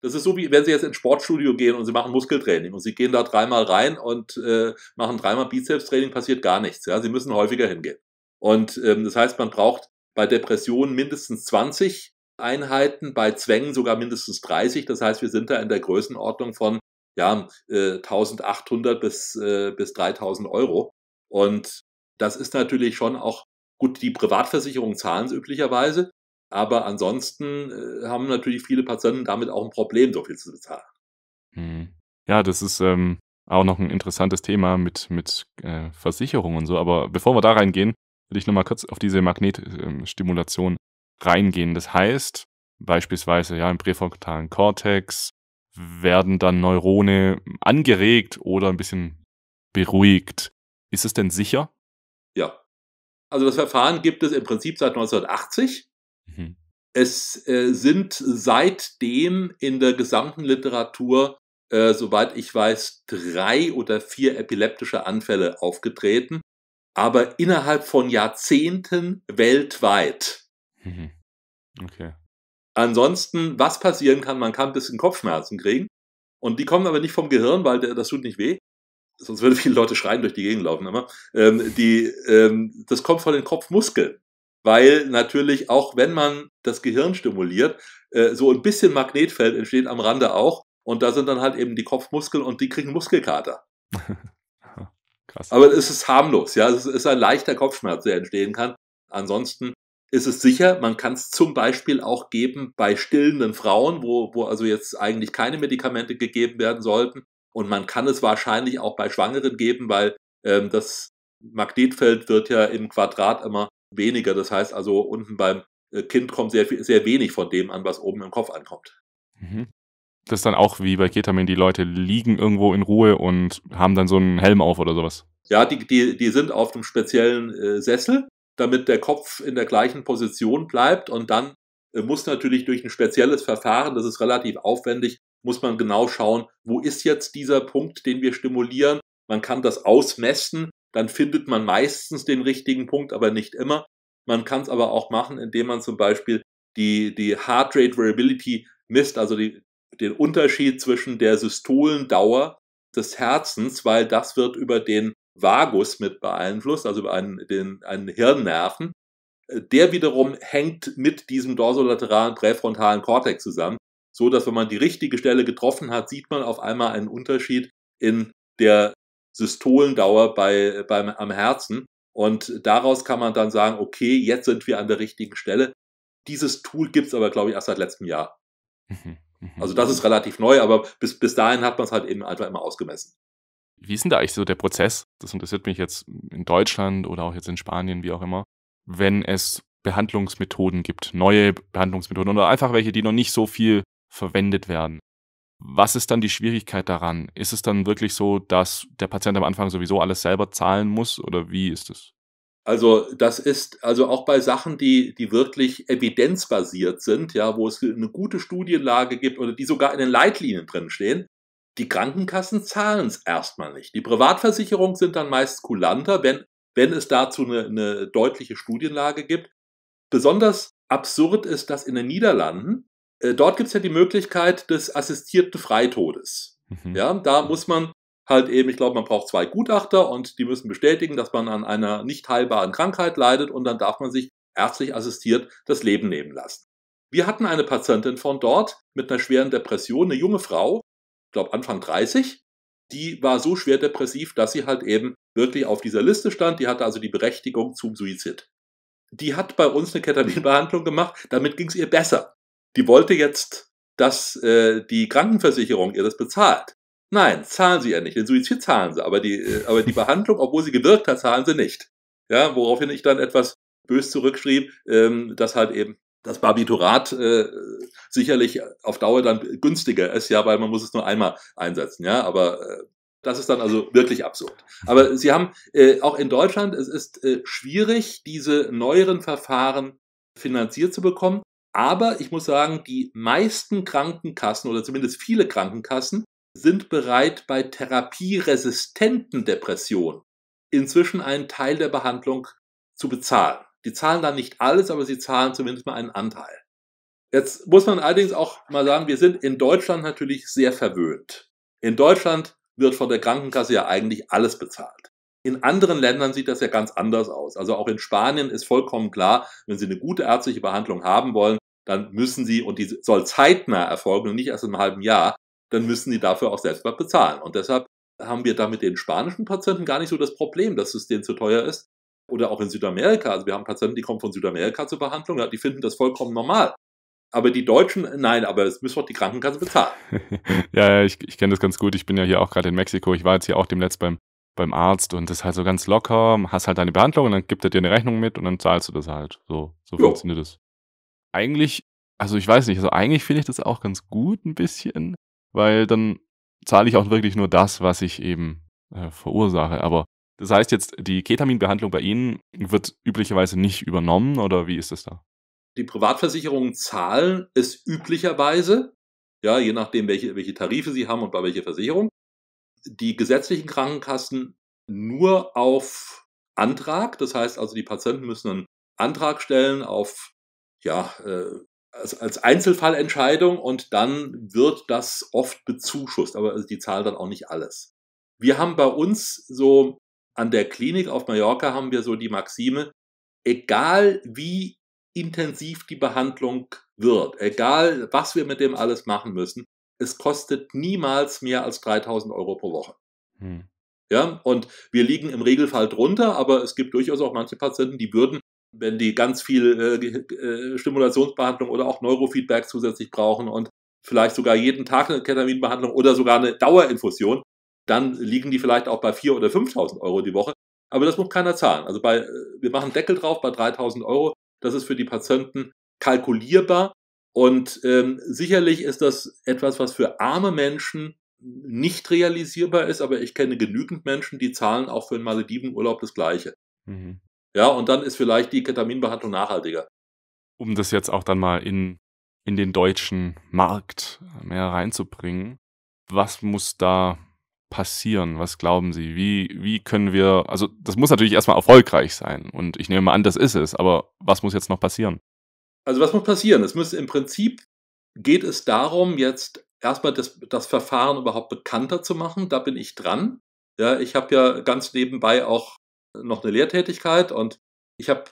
das ist so, wie wenn Sie jetzt ins Sportstudio gehen und Sie machen Muskeltraining und Sie gehen da dreimal rein und äh, machen dreimal Bizeps-Training, passiert gar nichts. Ja? Sie müssen häufiger hingehen. Und ähm, das heißt, man braucht bei Depressionen mindestens 20 Einheiten, bei Zwängen sogar mindestens 30. Das heißt, wir sind da in der Größenordnung von ja, äh, 1800 bis, äh, bis 3000 Euro. Und das ist natürlich schon auch gut, die Privatversicherungen zahlen es üblicherweise. Aber ansonsten äh, haben natürlich viele Patienten damit auch ein Problem, so viel zu bezahlen. Mhm. Ja, das ist ähm, auch noch ein interessantes Thema mit, mit äh, Versicherungen und so. Aber bevor wir da reingehen, würde ich nochmal kurz auf diese Magnetstimulation reingehen. Das heißt, beispielsweise ja im präfrontalen Kortex werden dann Neurone angeregt oder ein bisschen beruhigt. Ist es denn sicher? Ja. Also das Verfahren gibt es im Prinzip seit 1980 es äh, sind seitdem in der gesamten Literatur, äh, soweit ich weiß, drei oder vier epileptische Anfälle aufgetreten, aber innerhalb von Jahrzehnten weltweit. Mhm. Okay. Ansonsten, was passieren kann, man kann ein bisschen Kopfschmerzen kriegen. Und die kommen aber nicht vom Gehirn, weil das tut nicht weh. Sonst würden viele Leute schreien durch die Gegend laufen immer. Ähm, die, ähm, das kommt von den Kopfmuskeln weil natürlich auch wenn man das Gehirn stimuliert, äh, so ein bisschen Magnetfeld entsteht am Rande auch und da sind dann halt eben die Kopfmuskeln und die kriegen Muskelkater. Krass. Aber es ist harmlos, ja, es ist ein leichter Kopfschmerz, der entstehen kann. Ansonsten ist es sicher, man kann es zum Beispiel auch geben bei stillenden Frauen, wo, wo also jetzt eigentlich keine Medikamente gegeben werden sollten. Und man kann es wahrscheinlich auch bei Schwangeren geben, weil ähm, das Magnetfeld wird ja im Quadrat immer weniger. Das heißt also, unten beim äh, Kind kommt sehr, sehr wenig von dem an, was oben im Kopf ankommt. Mhm. Das ist dann auch wie bei Ketamin, die Leute liegen irgendwo in Ruhe und haben dann so einen Helm auf oder sowas. Ja, die, die, die sind auf einem speziellen äh, Sessel, damit der Kopf in der gleichen Position bleibt und dann äh, muss natürlich durch ein spezielles Verfahren, das ist relativ aufwendig, muss man genau schauen, wo ist jetzt dieser Punkt, den wir stimulieren. Man kann das ausmessen dann findet man meistens den richtigen Punkt, aber nicht immer. Man kann es aber auch machen, indem man zum Beispiel die, die Heart Rate Variability misst, also die, den Unterschied zwischen der Systolendauer des Herzens, weil das wird über den Vagus mit beeinflusst, also über einen, den, einen Hirnnerven. Der wiederum hängt mit diesem dorsolateralen präfrontalen Kortex zusammen, so dass wenn man die richtige Stelle getroffen hat, sieht man auf einmal einen Unterschied in der Systolendauer bei, beim, am Herzen. Und daraus kann man dann sagen, okay, jetzt sind wir an der richtigen Stelle. Dieses Tool gibt es aber, glaube ich, erst seit letztem Jahr. Mhm, mhm. Also das ist relativ neu, aber bis, bis dahin hat man es halt eben einfach immer ausgemessen. Wie ist denn da eigentlich so der Prozess? Das interessiert mich jetzt in Deutschland oder auch jetzt in Spanien, wie auch immer. Wenn es Behandlungsmethoden gibt, neue Behandlungsmethoden oder einfach welche, die noch nicht so viel verwendet werden. Was ist dann die Schwierigkeit daran? Ist es dann wirklich so, dass der Patient am Anfang sowieso alles selber zahlen muss oder wie ist es? Also das ist also auch bei Sachen, die, die wirklich evidenzbasiert sind, ja, wo es eine gute Studienlage gibt oder die sogar in den Leitlinien drin stehen, die Krankenkassen zahlen es erstmal nicht. Die Privatversicherungen sind dann meist kulanter, wenn, wenn es dazu eine, eine deutliche Studienlage gibt. Besonders absurd ist, dass in den Niederlanden äh, dort gibt es ja die Möglichkeit des assistierten Freitodes. Mhm. Ja, da muss man halt eben, ich glaube, man braucht zwei Gutachter und die müssen bestätigen, dass man an einer nicht heilbaren Krankheit leidet und dann darf man sich ärztlich assistiert das Leben nehmen lassen. Wir hatten eine Patientin von dort mit einer schweren Depression, eine junge Frau, ich glaube Anfang 30, die war so schwer depressiv, dass sie halt eben wirklich auf dieser Liste stand, die hatte also die Berechtigung zum Suizid. Die hat bei uns eine Ketaminbehandlung gemacht, damit ging es ihr besser die wollte jetzt, dass äh, die Krankenversicherung ihr das bezahlt. Nein, zahlen sie ja nicht. Den Suizid zahlen sie, aber die, äh, aber die Behandlung, obwohl sie gewirkt hat, zahlen sie nicht. Ja, woraufhin ich dann etwas bös zurückschrieb, ähm, dass halt eben das Barbiturat äh, sicherlich auf Dauer dann günstiger ist, ja, weil man muss es nur einmal einsetzen, ja, aber äh, das ist dann also wirklich absurd. Aber Sie haben äh, auch in Deutschland, es ist äh, schwierig, diese neueren Verfahren finanziert zu bekommen. Aber ich muss sagen, die meisten Krankenkassen oder zumindest viele Krankenkassen sind bereit, bei therapieresistenten Depressionen inzwischen einen Teil der Behandlung zu bezahlen. Die zahlen dann nicht alles, aber sie zahlen zumindest mal einen Anteil. Jetzt muss man allerdings auch mal sagen, wir sind in Deutschland natürlich sehr verwöhnt. In Deutschland wird von der Krankenkasse ja eigentlich alles bezahlt. In anderen Ländern sieht das ja ganz anders aus. Also auch in Spanien ist vollkommen klar, wenn Sie eine gute ärztliche Behandlung haben wollen, dann müssen sie, und die soll zeitnah erfolgen und nicht erst in einem halben Jahr, dann müssen sie dafür auch selbst mal bezahlen. Und deshalb haben wir da mit den spanischen Patienten gar nicht so das Problem, dass es denen zu teuer ist. Oder auch in Südamerika. Also wir haben Patienten, die kommen von Südamerika zur Behandlung, die finden das vollkommen normal. Aber die Deutschen, nein, aber es müssen doch die Krankenkasse bezahlen. ja, ich, ich kenne das ganz gut. Ich bin ja hier auch gerade in Mexiko. Ich war jetzt hier auch demnächst beim, beim Arzt und das ist halt so ganz locker. Hast halt deine Behandlung und dann gibt er dir eine Rechnung mit und dann zahlst du das halt. So, so funktioniert das eigentlich, also ich weiß nicht, also eigentlich finde ich das auch ganz gut ein bisschen, weil dann zahle ich auch wirklich nur das, was ich eben äh, verursache. Aber das heißt jetzt, die Ketaminbehandlung bei Ihnen wird üblicherweise nicht übernommen oder wie ist das da? Die Privatversicherungen zahlen es üblicherweise, ja, je nachdem, welche, welche Tarife sie haben und bei welcher Versicherung. Die gesetzlichen Krankenkassen nur auf Antrag, das heißt also, die Patienten müssen einen Antrag stellen auf ja, äh, als, als Einzelfallentscheidung und dann wird das oft bezuschusst, aber also die zahlt dann auch nicht alles. Wir haben bei uns so an der Klinik auf Mallorca haben wir so die Maxime, egal wie intensiv die Behandlung wird, egal was wir mit dem alles machen müssen, es kostet niemals mehr als 3000 Euro pro Woche. Hm. Ja, und wir liegen im Regelfall drunter, aber es gibt durchaus auch manche Patienten, die würden wenn die ganz viel äh, äh, Stimulationsbehandlung oder auch Neurofeedback zusätzlich brauchen und vielleicht sogar jeden Tag eine Ketaminbehandlung oder sogar eine Dauerinfusion, dann liegen die vielleicht auch bei 4.000 oder 5.000 Euro die Woche. Aber das muss keiner zahlen. Also bei, äh, wir machen Deckel drauf bei 3.000 Euro. Das ist für die Patienten kalkulierbar. Und ähm, sicherlich ist das etwas, was für arme Menschen nicht realisierbar ist, aber ich kenne genügend Menschen, die zahlen auch für einen Maledivenurlaub das Gleiche. Mhm. Ja, und dann ist vielleicht die Ketaminbehandlung nachhaltiger. Um das jetzt auch dann mal in, in den deutschen Markt äh, mehr reinzubringen, was muss da passieren? Was glauben Sie? Wie, wie können wir, also das muss natürlich erstmal erfolgreich sein und ich nehme mal an, das ist es, aber was muss jetzt noch passieren? Also was muss passieren? Es muss im Prinzip geht es darum, jetzt erstmal das, das Verfahren überhaupt bekannter zu machen. Da bin ich dran. Ja, ich habe ja ganz nebenbei auch noch eine Lehrtätigkeit und ich habe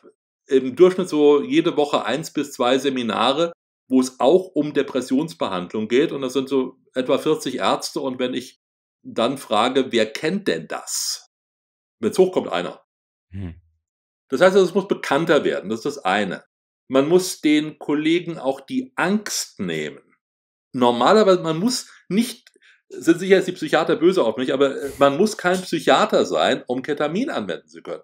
im Durchschnitt so jede Woche eins bis zwei Seminare, wo es auch um Depressionsbehandlung geht. Und das sind so etwa 40 Ärzte. Und wenn ich dann frage, wer kennt denn das? Wenn es hochkommt, einer. Hm. Das heißt, es muss bekannter werden. Das ist das eine. Man muss den Kollegen auch die Angst nehmen. Normalerweise, man muss nicht sind sicher, ist die Psychiater böse auf mich, aber äh, man muss kein Psychiater sein, um Ketamin anwenden zu können.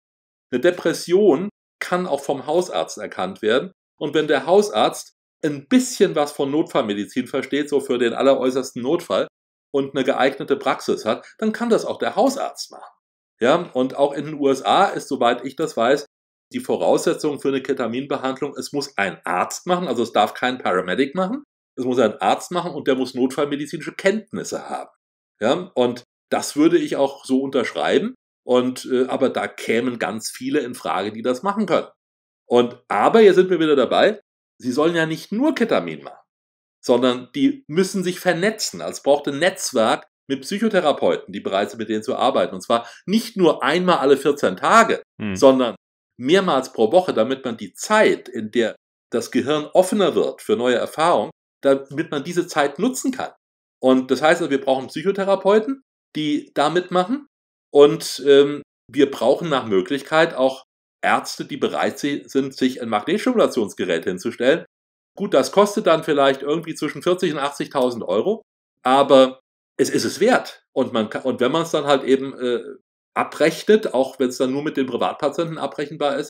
Eine Depression kann auch vom Hausarzt erkannt werden. Und wenn der Hausarzt ein bisschen was von Notfallmedizin versteht, so für den alleräußersten Notfall und eine geeignete Praxis hat, dann kann das auch der Hausarzt machen. Ja, und auch in den USA ist, soweit ich das weiß, die Voraussetzung für eine Ketaminbehandlung, es muss ein Arzt machen, also es darf kein Paramedic machen. Das muss ein Arzt machen und der muss notfallmedizinische Kenntnisse haben. Ja, und das würde ich auch so unterschreiben. Und äh, aber da kämen ganz viele in Frage, die das machen können. Und aber hier sind wir wieder dabei. Sie sollen ja nicht nur Ketamin machen, sondern die müssen sich vernetzen. Also es braucht ein Netzwerk mit Psychotherapeuten, die bereit sind, mit denen zu arbeiten. Und zwar nicht nur einmal alle 14 Tage, hm. sondern mehrmals pro Woche, damit man die Zeit, in der das Gehirn offener wird für neue Erfahrungen, damit man diese Zeit nutzen kann. Und das heißt, also, wir brauchen Psychotherapeuten, die da mitmachen. Und ähm, wir brauchen nach Möglichkeit auch Ärzte, die bereit sind, sich ein Magnetstimulationsgerät hinzustellen. Gut, das kostet dann vielleicht irgendwie zwischen 40.000 und 80.000 Euro, aber es ist es wert. Und, man kann, und wenn man es dann halt eben äh, abrechnet, auch wenn es dann nur mit den Privatpatienten abrechenbar ist,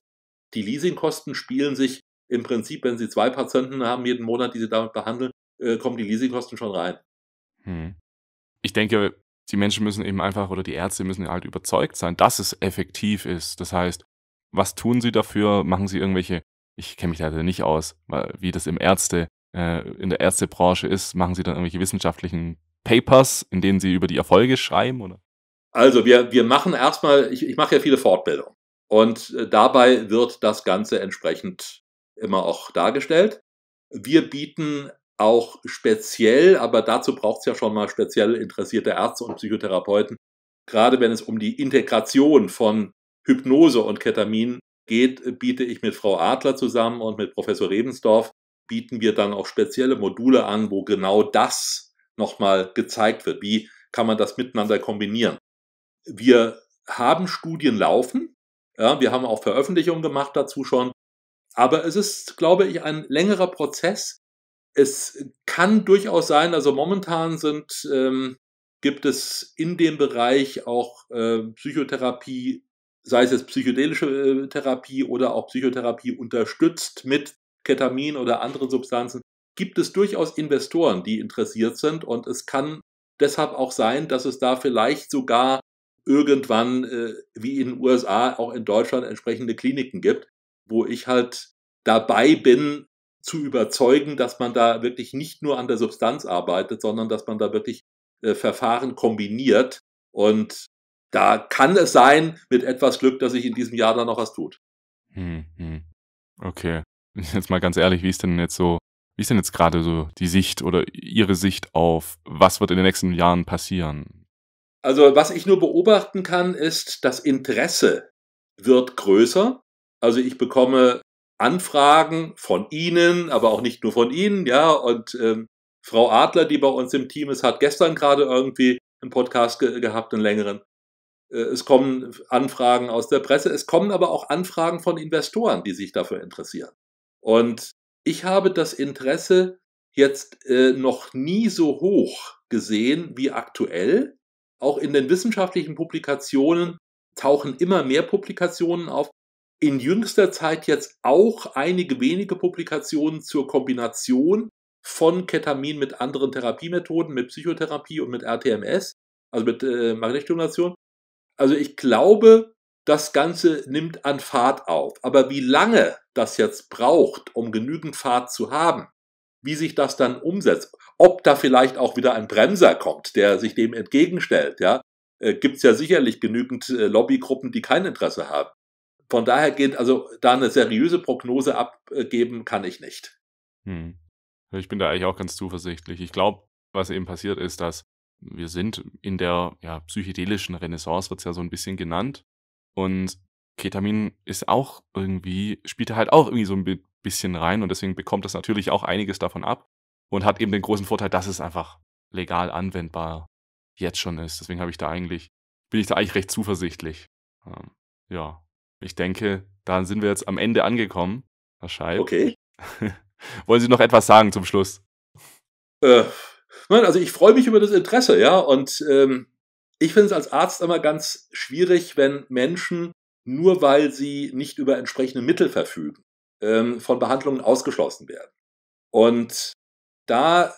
die Leasingkosten spielen sich im Prinzip, wenn Sie zwei Patienten haben jeden Monat, die Sie damit behandeln, äh, kommen die Leasingkosten schon rein. Hm. Ich denke, die Menschen müssen eben einfach oder die Ärzte müssen halt überzeugt sein, dass es effektiv ist. Das heißt, was tun sie dafür? Machen sie irgendwelche, ich kenne mich leider nicht aus, weil, wie das im Ärzte, äh, in der Ärztebranche ist, machen sie dann irgendwelche wissenschaftlichen Papers, in denen sie über die Erfolge schreiben, oder? Also wir, wir machen erstmal, ich, ich mache ja viele Fortbildungen und äh, dabei wird das Ganze entsprechend immer auch dargestellt. Wir bieten auch speziell, aber dazu braucht es ja schon mal speziell interessierte Ärzte und Psychotherapeuten, gerade wenn es um die Integration von Hypnose und Ketamin geht, biete ich mit Frau Adler zusammen und mit Professor Rebensdorf, bieten wir dann auch spezielle Module an, wo genau das nochmal gezeigt wird. Wie kann man das miteinander kombinieren? Wir haben Studien laufen. Ja, wir haben auch Veröffentlichungen gemacht dazu schon. Aber es ist, glaube ich, ein längerer Prozess. Es kann durchaus sein, also momentan sind, ähm, gibt es in dem Bereich auch äh, Psychotherapie, sei es jetzt psychedelische äh, Therapie oder auch Psychotherapie unterstützt mit Ketamin oder anderen Substanzen, gibt es durchaus Investoren, die interessiert sind. Und es kann deshalb auch sein, dass es da vielleicht sogar irgendwann, äh, wie in den USA, auch in Deutschland entsprechende Kliniken gibt, wo ich halt dabei bin, zu überzeugen, dass man da wirklich nicht nur an der Substanz arbeitet, sondern dass man da wirklich äh, Verfahren kombiniert. Und da kann es sein, mit etwas Glück, dass sich in diesem Jahr dann noch was tut. Hm, hm. Okay. Jetzt mal ganz ehrlich, wie ist denn jetzt so, wie ist denn jetzt gerade so die Sicht oder Ihre Sicht auf, was wird in den nächsten Jahren passieren? Also, was ich nur beobachten kann, ist, das Interesse wird größer. Also ich bekomme Anfragen von Ihnen, aber auch nicht nur von Ihnen, ja. Und ähm, Frau Adler, die bei uns im Team ist, hat gestern gerade irgendwie einen Podcast ge gehabt, einen längeren. Äh, es kommen Anfragen aus der Presse, es kommen aber auch Anfragen von Investoren, die sich dafür interessieren. Und ich habe das Interesse jetzt äh, noch nie so hoch gesehen wie aktuell. Auch in den wissenschaftlichen Publikationen tauchen immer mehr Publikationen auf in jüngster Zeit jetzt auch einige wenige Publikationen zur Kombination von Ketamin mit anderen Therapiemethoden, mit Psychotherapie und mit RTMS, also mit äh, Magnetstimulation. Also ich glaube, das Ganze nimmt an Fahrt auf. Aber wie lange das jetzt braucht, um genügend Fahrt zu haben, wie sich das dann umsetzt, ob da vielleicht auch wieder ein Bremser kommt, der sich dem entgegenstellt, ja, äh, gibt es ja sicherlich genügend äh, Lobbygruppen, die kein Interesse haben von daher geht also da eine seriöse Prognose abgeben kann ich nicht. Hm. Ich bin da eigentlich auch ganz zuversichtlich. Ich glaube, was eben passiert ist, dass wir sind in der ja, psychedelischen Renaissance, wird es ja so ein bisschen genannt. Und Ketamin ist auch irgendwie, spielt halt auch irgendwie so ein bisschen rein und deswegen bekommt das natürlich auch einiges davon ab und hat eben den großen Vorteil, dass es einfach legal anwendbar jetzt schon ist. Deswegen habe ich da eigentlich, bin ich da eigentlich recht zuversichtlich. Ähm, ja. Ich denke, da sind wir jetzt am Ende angekommen. Wahrscheinlich. Okay. Wollen Sie noch etwas sagen zum Schluss? Äh, nein, also ich freue mich über das Interesse, ja. Und ähm, ich finde es als Arzt immer ganz schwierig, wenn Menschen, nur weil sie nicht über entsprechende Mittel verfügen, ähm, von Behandlungen ausgeschlossen werden. Und da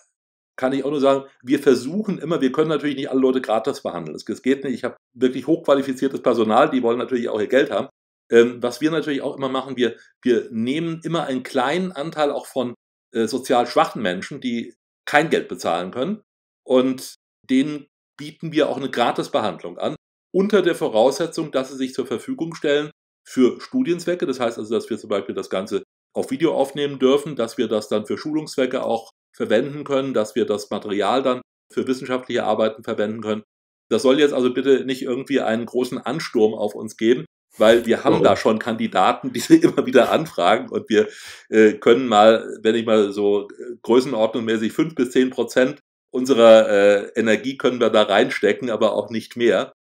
kann ich auch nur sagen, wir versuchen immer, wir können natürlich nicht alle Leute gratis behandeln. Es geht nicht, ich habe wirklich hochqualifiziertes Personal, die wollen natürlich auch ihr Geld haben. Ähm, was wir natürlich auch immer machen, wir, wir nehmen immer einen kleinen Anteil auch von äh, sozial schwachen Menschen, die kein Geld bezahlen können. Und denen bieten wir auch eine Gratisbehandlung an, unter der Voraussetzung, dass sie sich zur Verfügung stellen für Studienzwecke. Das heißt also, dass wir zum Beispiel das Ganze auf Video aufnehmen dürfen, dass wir das dann für Schulungszwecke auch verwenden können, dass wir das Material dann für wissenschaftliche Arbeiten verwenden können. Das soll jetzt also bitte nicht irgendwie einen großen Ansturm auf uns geben, weil wir haben oh. da schon Kandidaten, die sie immer wieder anfragen und wir äh, können mal, wenn ich mal so äh, größenordnungsmäßig fünf bis zehn Prozent unserer äh, Energie können wir da reinstecken, aber auch nicht mehr.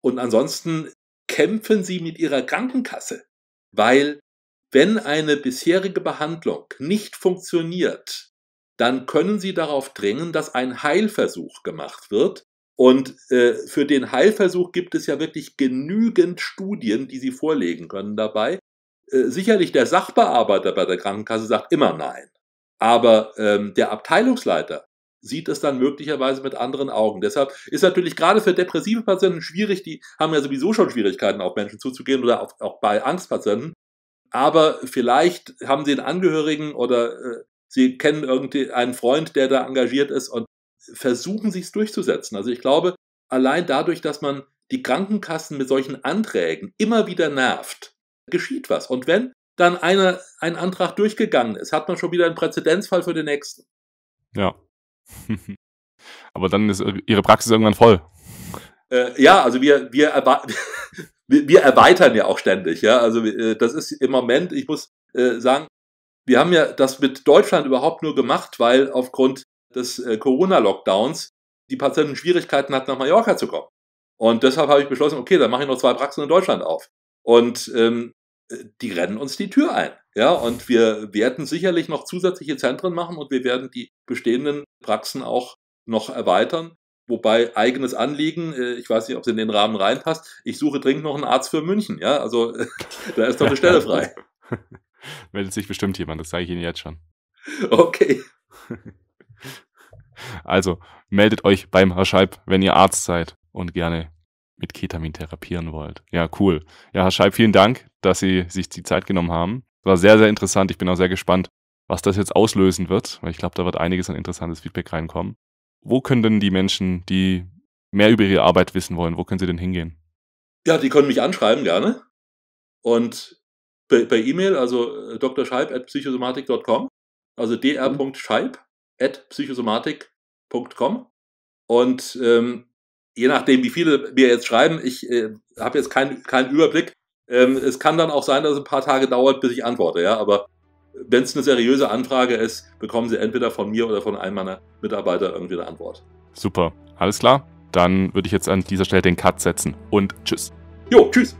Und ansonsten kämpfen sie mit ihrer Krankenkasse, weil wenn eine bisherige Behandlung nicht funktioniert, dann können sie darauf dringen, dass ein Heilversuch gemacht wird und äh, für den Heilversuch gibt es ja wirklich genügend Studien, die Sie vorlegen können dabei. Äh, sicherlich der Sachbearbeiter bei der Krankenkasse sagt immer nein. Aber ähm, der Abteilungsleiter sieht es dann möglicherweise mit anderen Augen. Deshalb ist natürlich gerade für depressive Patienten schwierig, die haben ja sowieso schon Schwierigkeiten, auf Menschen zuzugehen oder auch, auch bei Angstpatienten. Aber vielleicht haben Sie einen Angehörigen oder äh, Sie kennen irgendwie einen Freund, der da engagiert ist und versuchen, sich durchzusetzen. Also ich glaube, allein dadurch, dass man die Krankenkassen mit solchen Anträgen immer wieder nervt, geschieht was. Und wenn dann eine, ein Antrag durchgegangen ist, hat man schon wieder einen Präzedenzfall für den nächsten. Ja. Aber dann ist Ihre Praxis irgendwann voll. Äh, ja, also wir, wir, wir erweitern ja auch ständig. Ja? Also äh, das ist im Moment, ich muss äh, sagen, wir haben ja das mit Deutschland überhaupt nur gemacht, weil aufgrund des äh, Corona-Lockdowns die Patienten Schwierigkeiten hatten, nach Mallorca zu kommen. Und deshalb habe ich beschlossen, okay, dann mache ich noch zwei Praxen in Deutschland auf. Und ähm, die rennen uns die Tür ein. Ja, und wir werden sicherlich noch zusätzliche Zentren machen und wir werden die bestehenden Praxen auch noch erweitern. Wobei eigenes Anliegen, äh, ich weiß nicht, ob es in den Rahmen reinpasst, ich suche dringend noch einen Arzt für München. Ja, also da ist doch eine Stelle frei. Meldet sich bestimmt jemand, das sage ich Ihnen jetzt schon. Okay. Also meldet euch beim Herr Scheib, wenn ihr Arzt seid und gerne mit Ketamin therapieren wollt. Ja, cool. Ja, Herr Scheib, vielen Dank, dass Sie sich die Zeit genommen haben. War sehr, sehr interessant. Ich bin auch sehr gespannt, was das jetzt auslösen wird, weil ich glaube, da wird einiges an interessantes Feedback reinkommen. Wo können denn die Menschen, die mehr über ihre Arbeit wissen wollen, wo können sie denn hingehen? Ja, die können mich anschreiben gerne. Und per E-Mail, also äh, drscheib.psychosomatik.com, also mhm. dr.scheib at psychosomatik.com. Und ähm, je nachdem, wie viele mir jetzt schreiben, ich äh, habe jetzt keinen kein Überblick. Ähm, es kann dann auch sein, dass es ein paar Tage dauert, bis ich antworte, ja, aber wenn es eine seriöse Anfrage ist, bekommen Sie entweder von mir oder von einem meiner Mitarbeiter irgendwie eine Antwort. Super, alles klar. Dann würde ich jetzt an dieser Stelle den Cut setzen und tschüss. Jo, tschüss.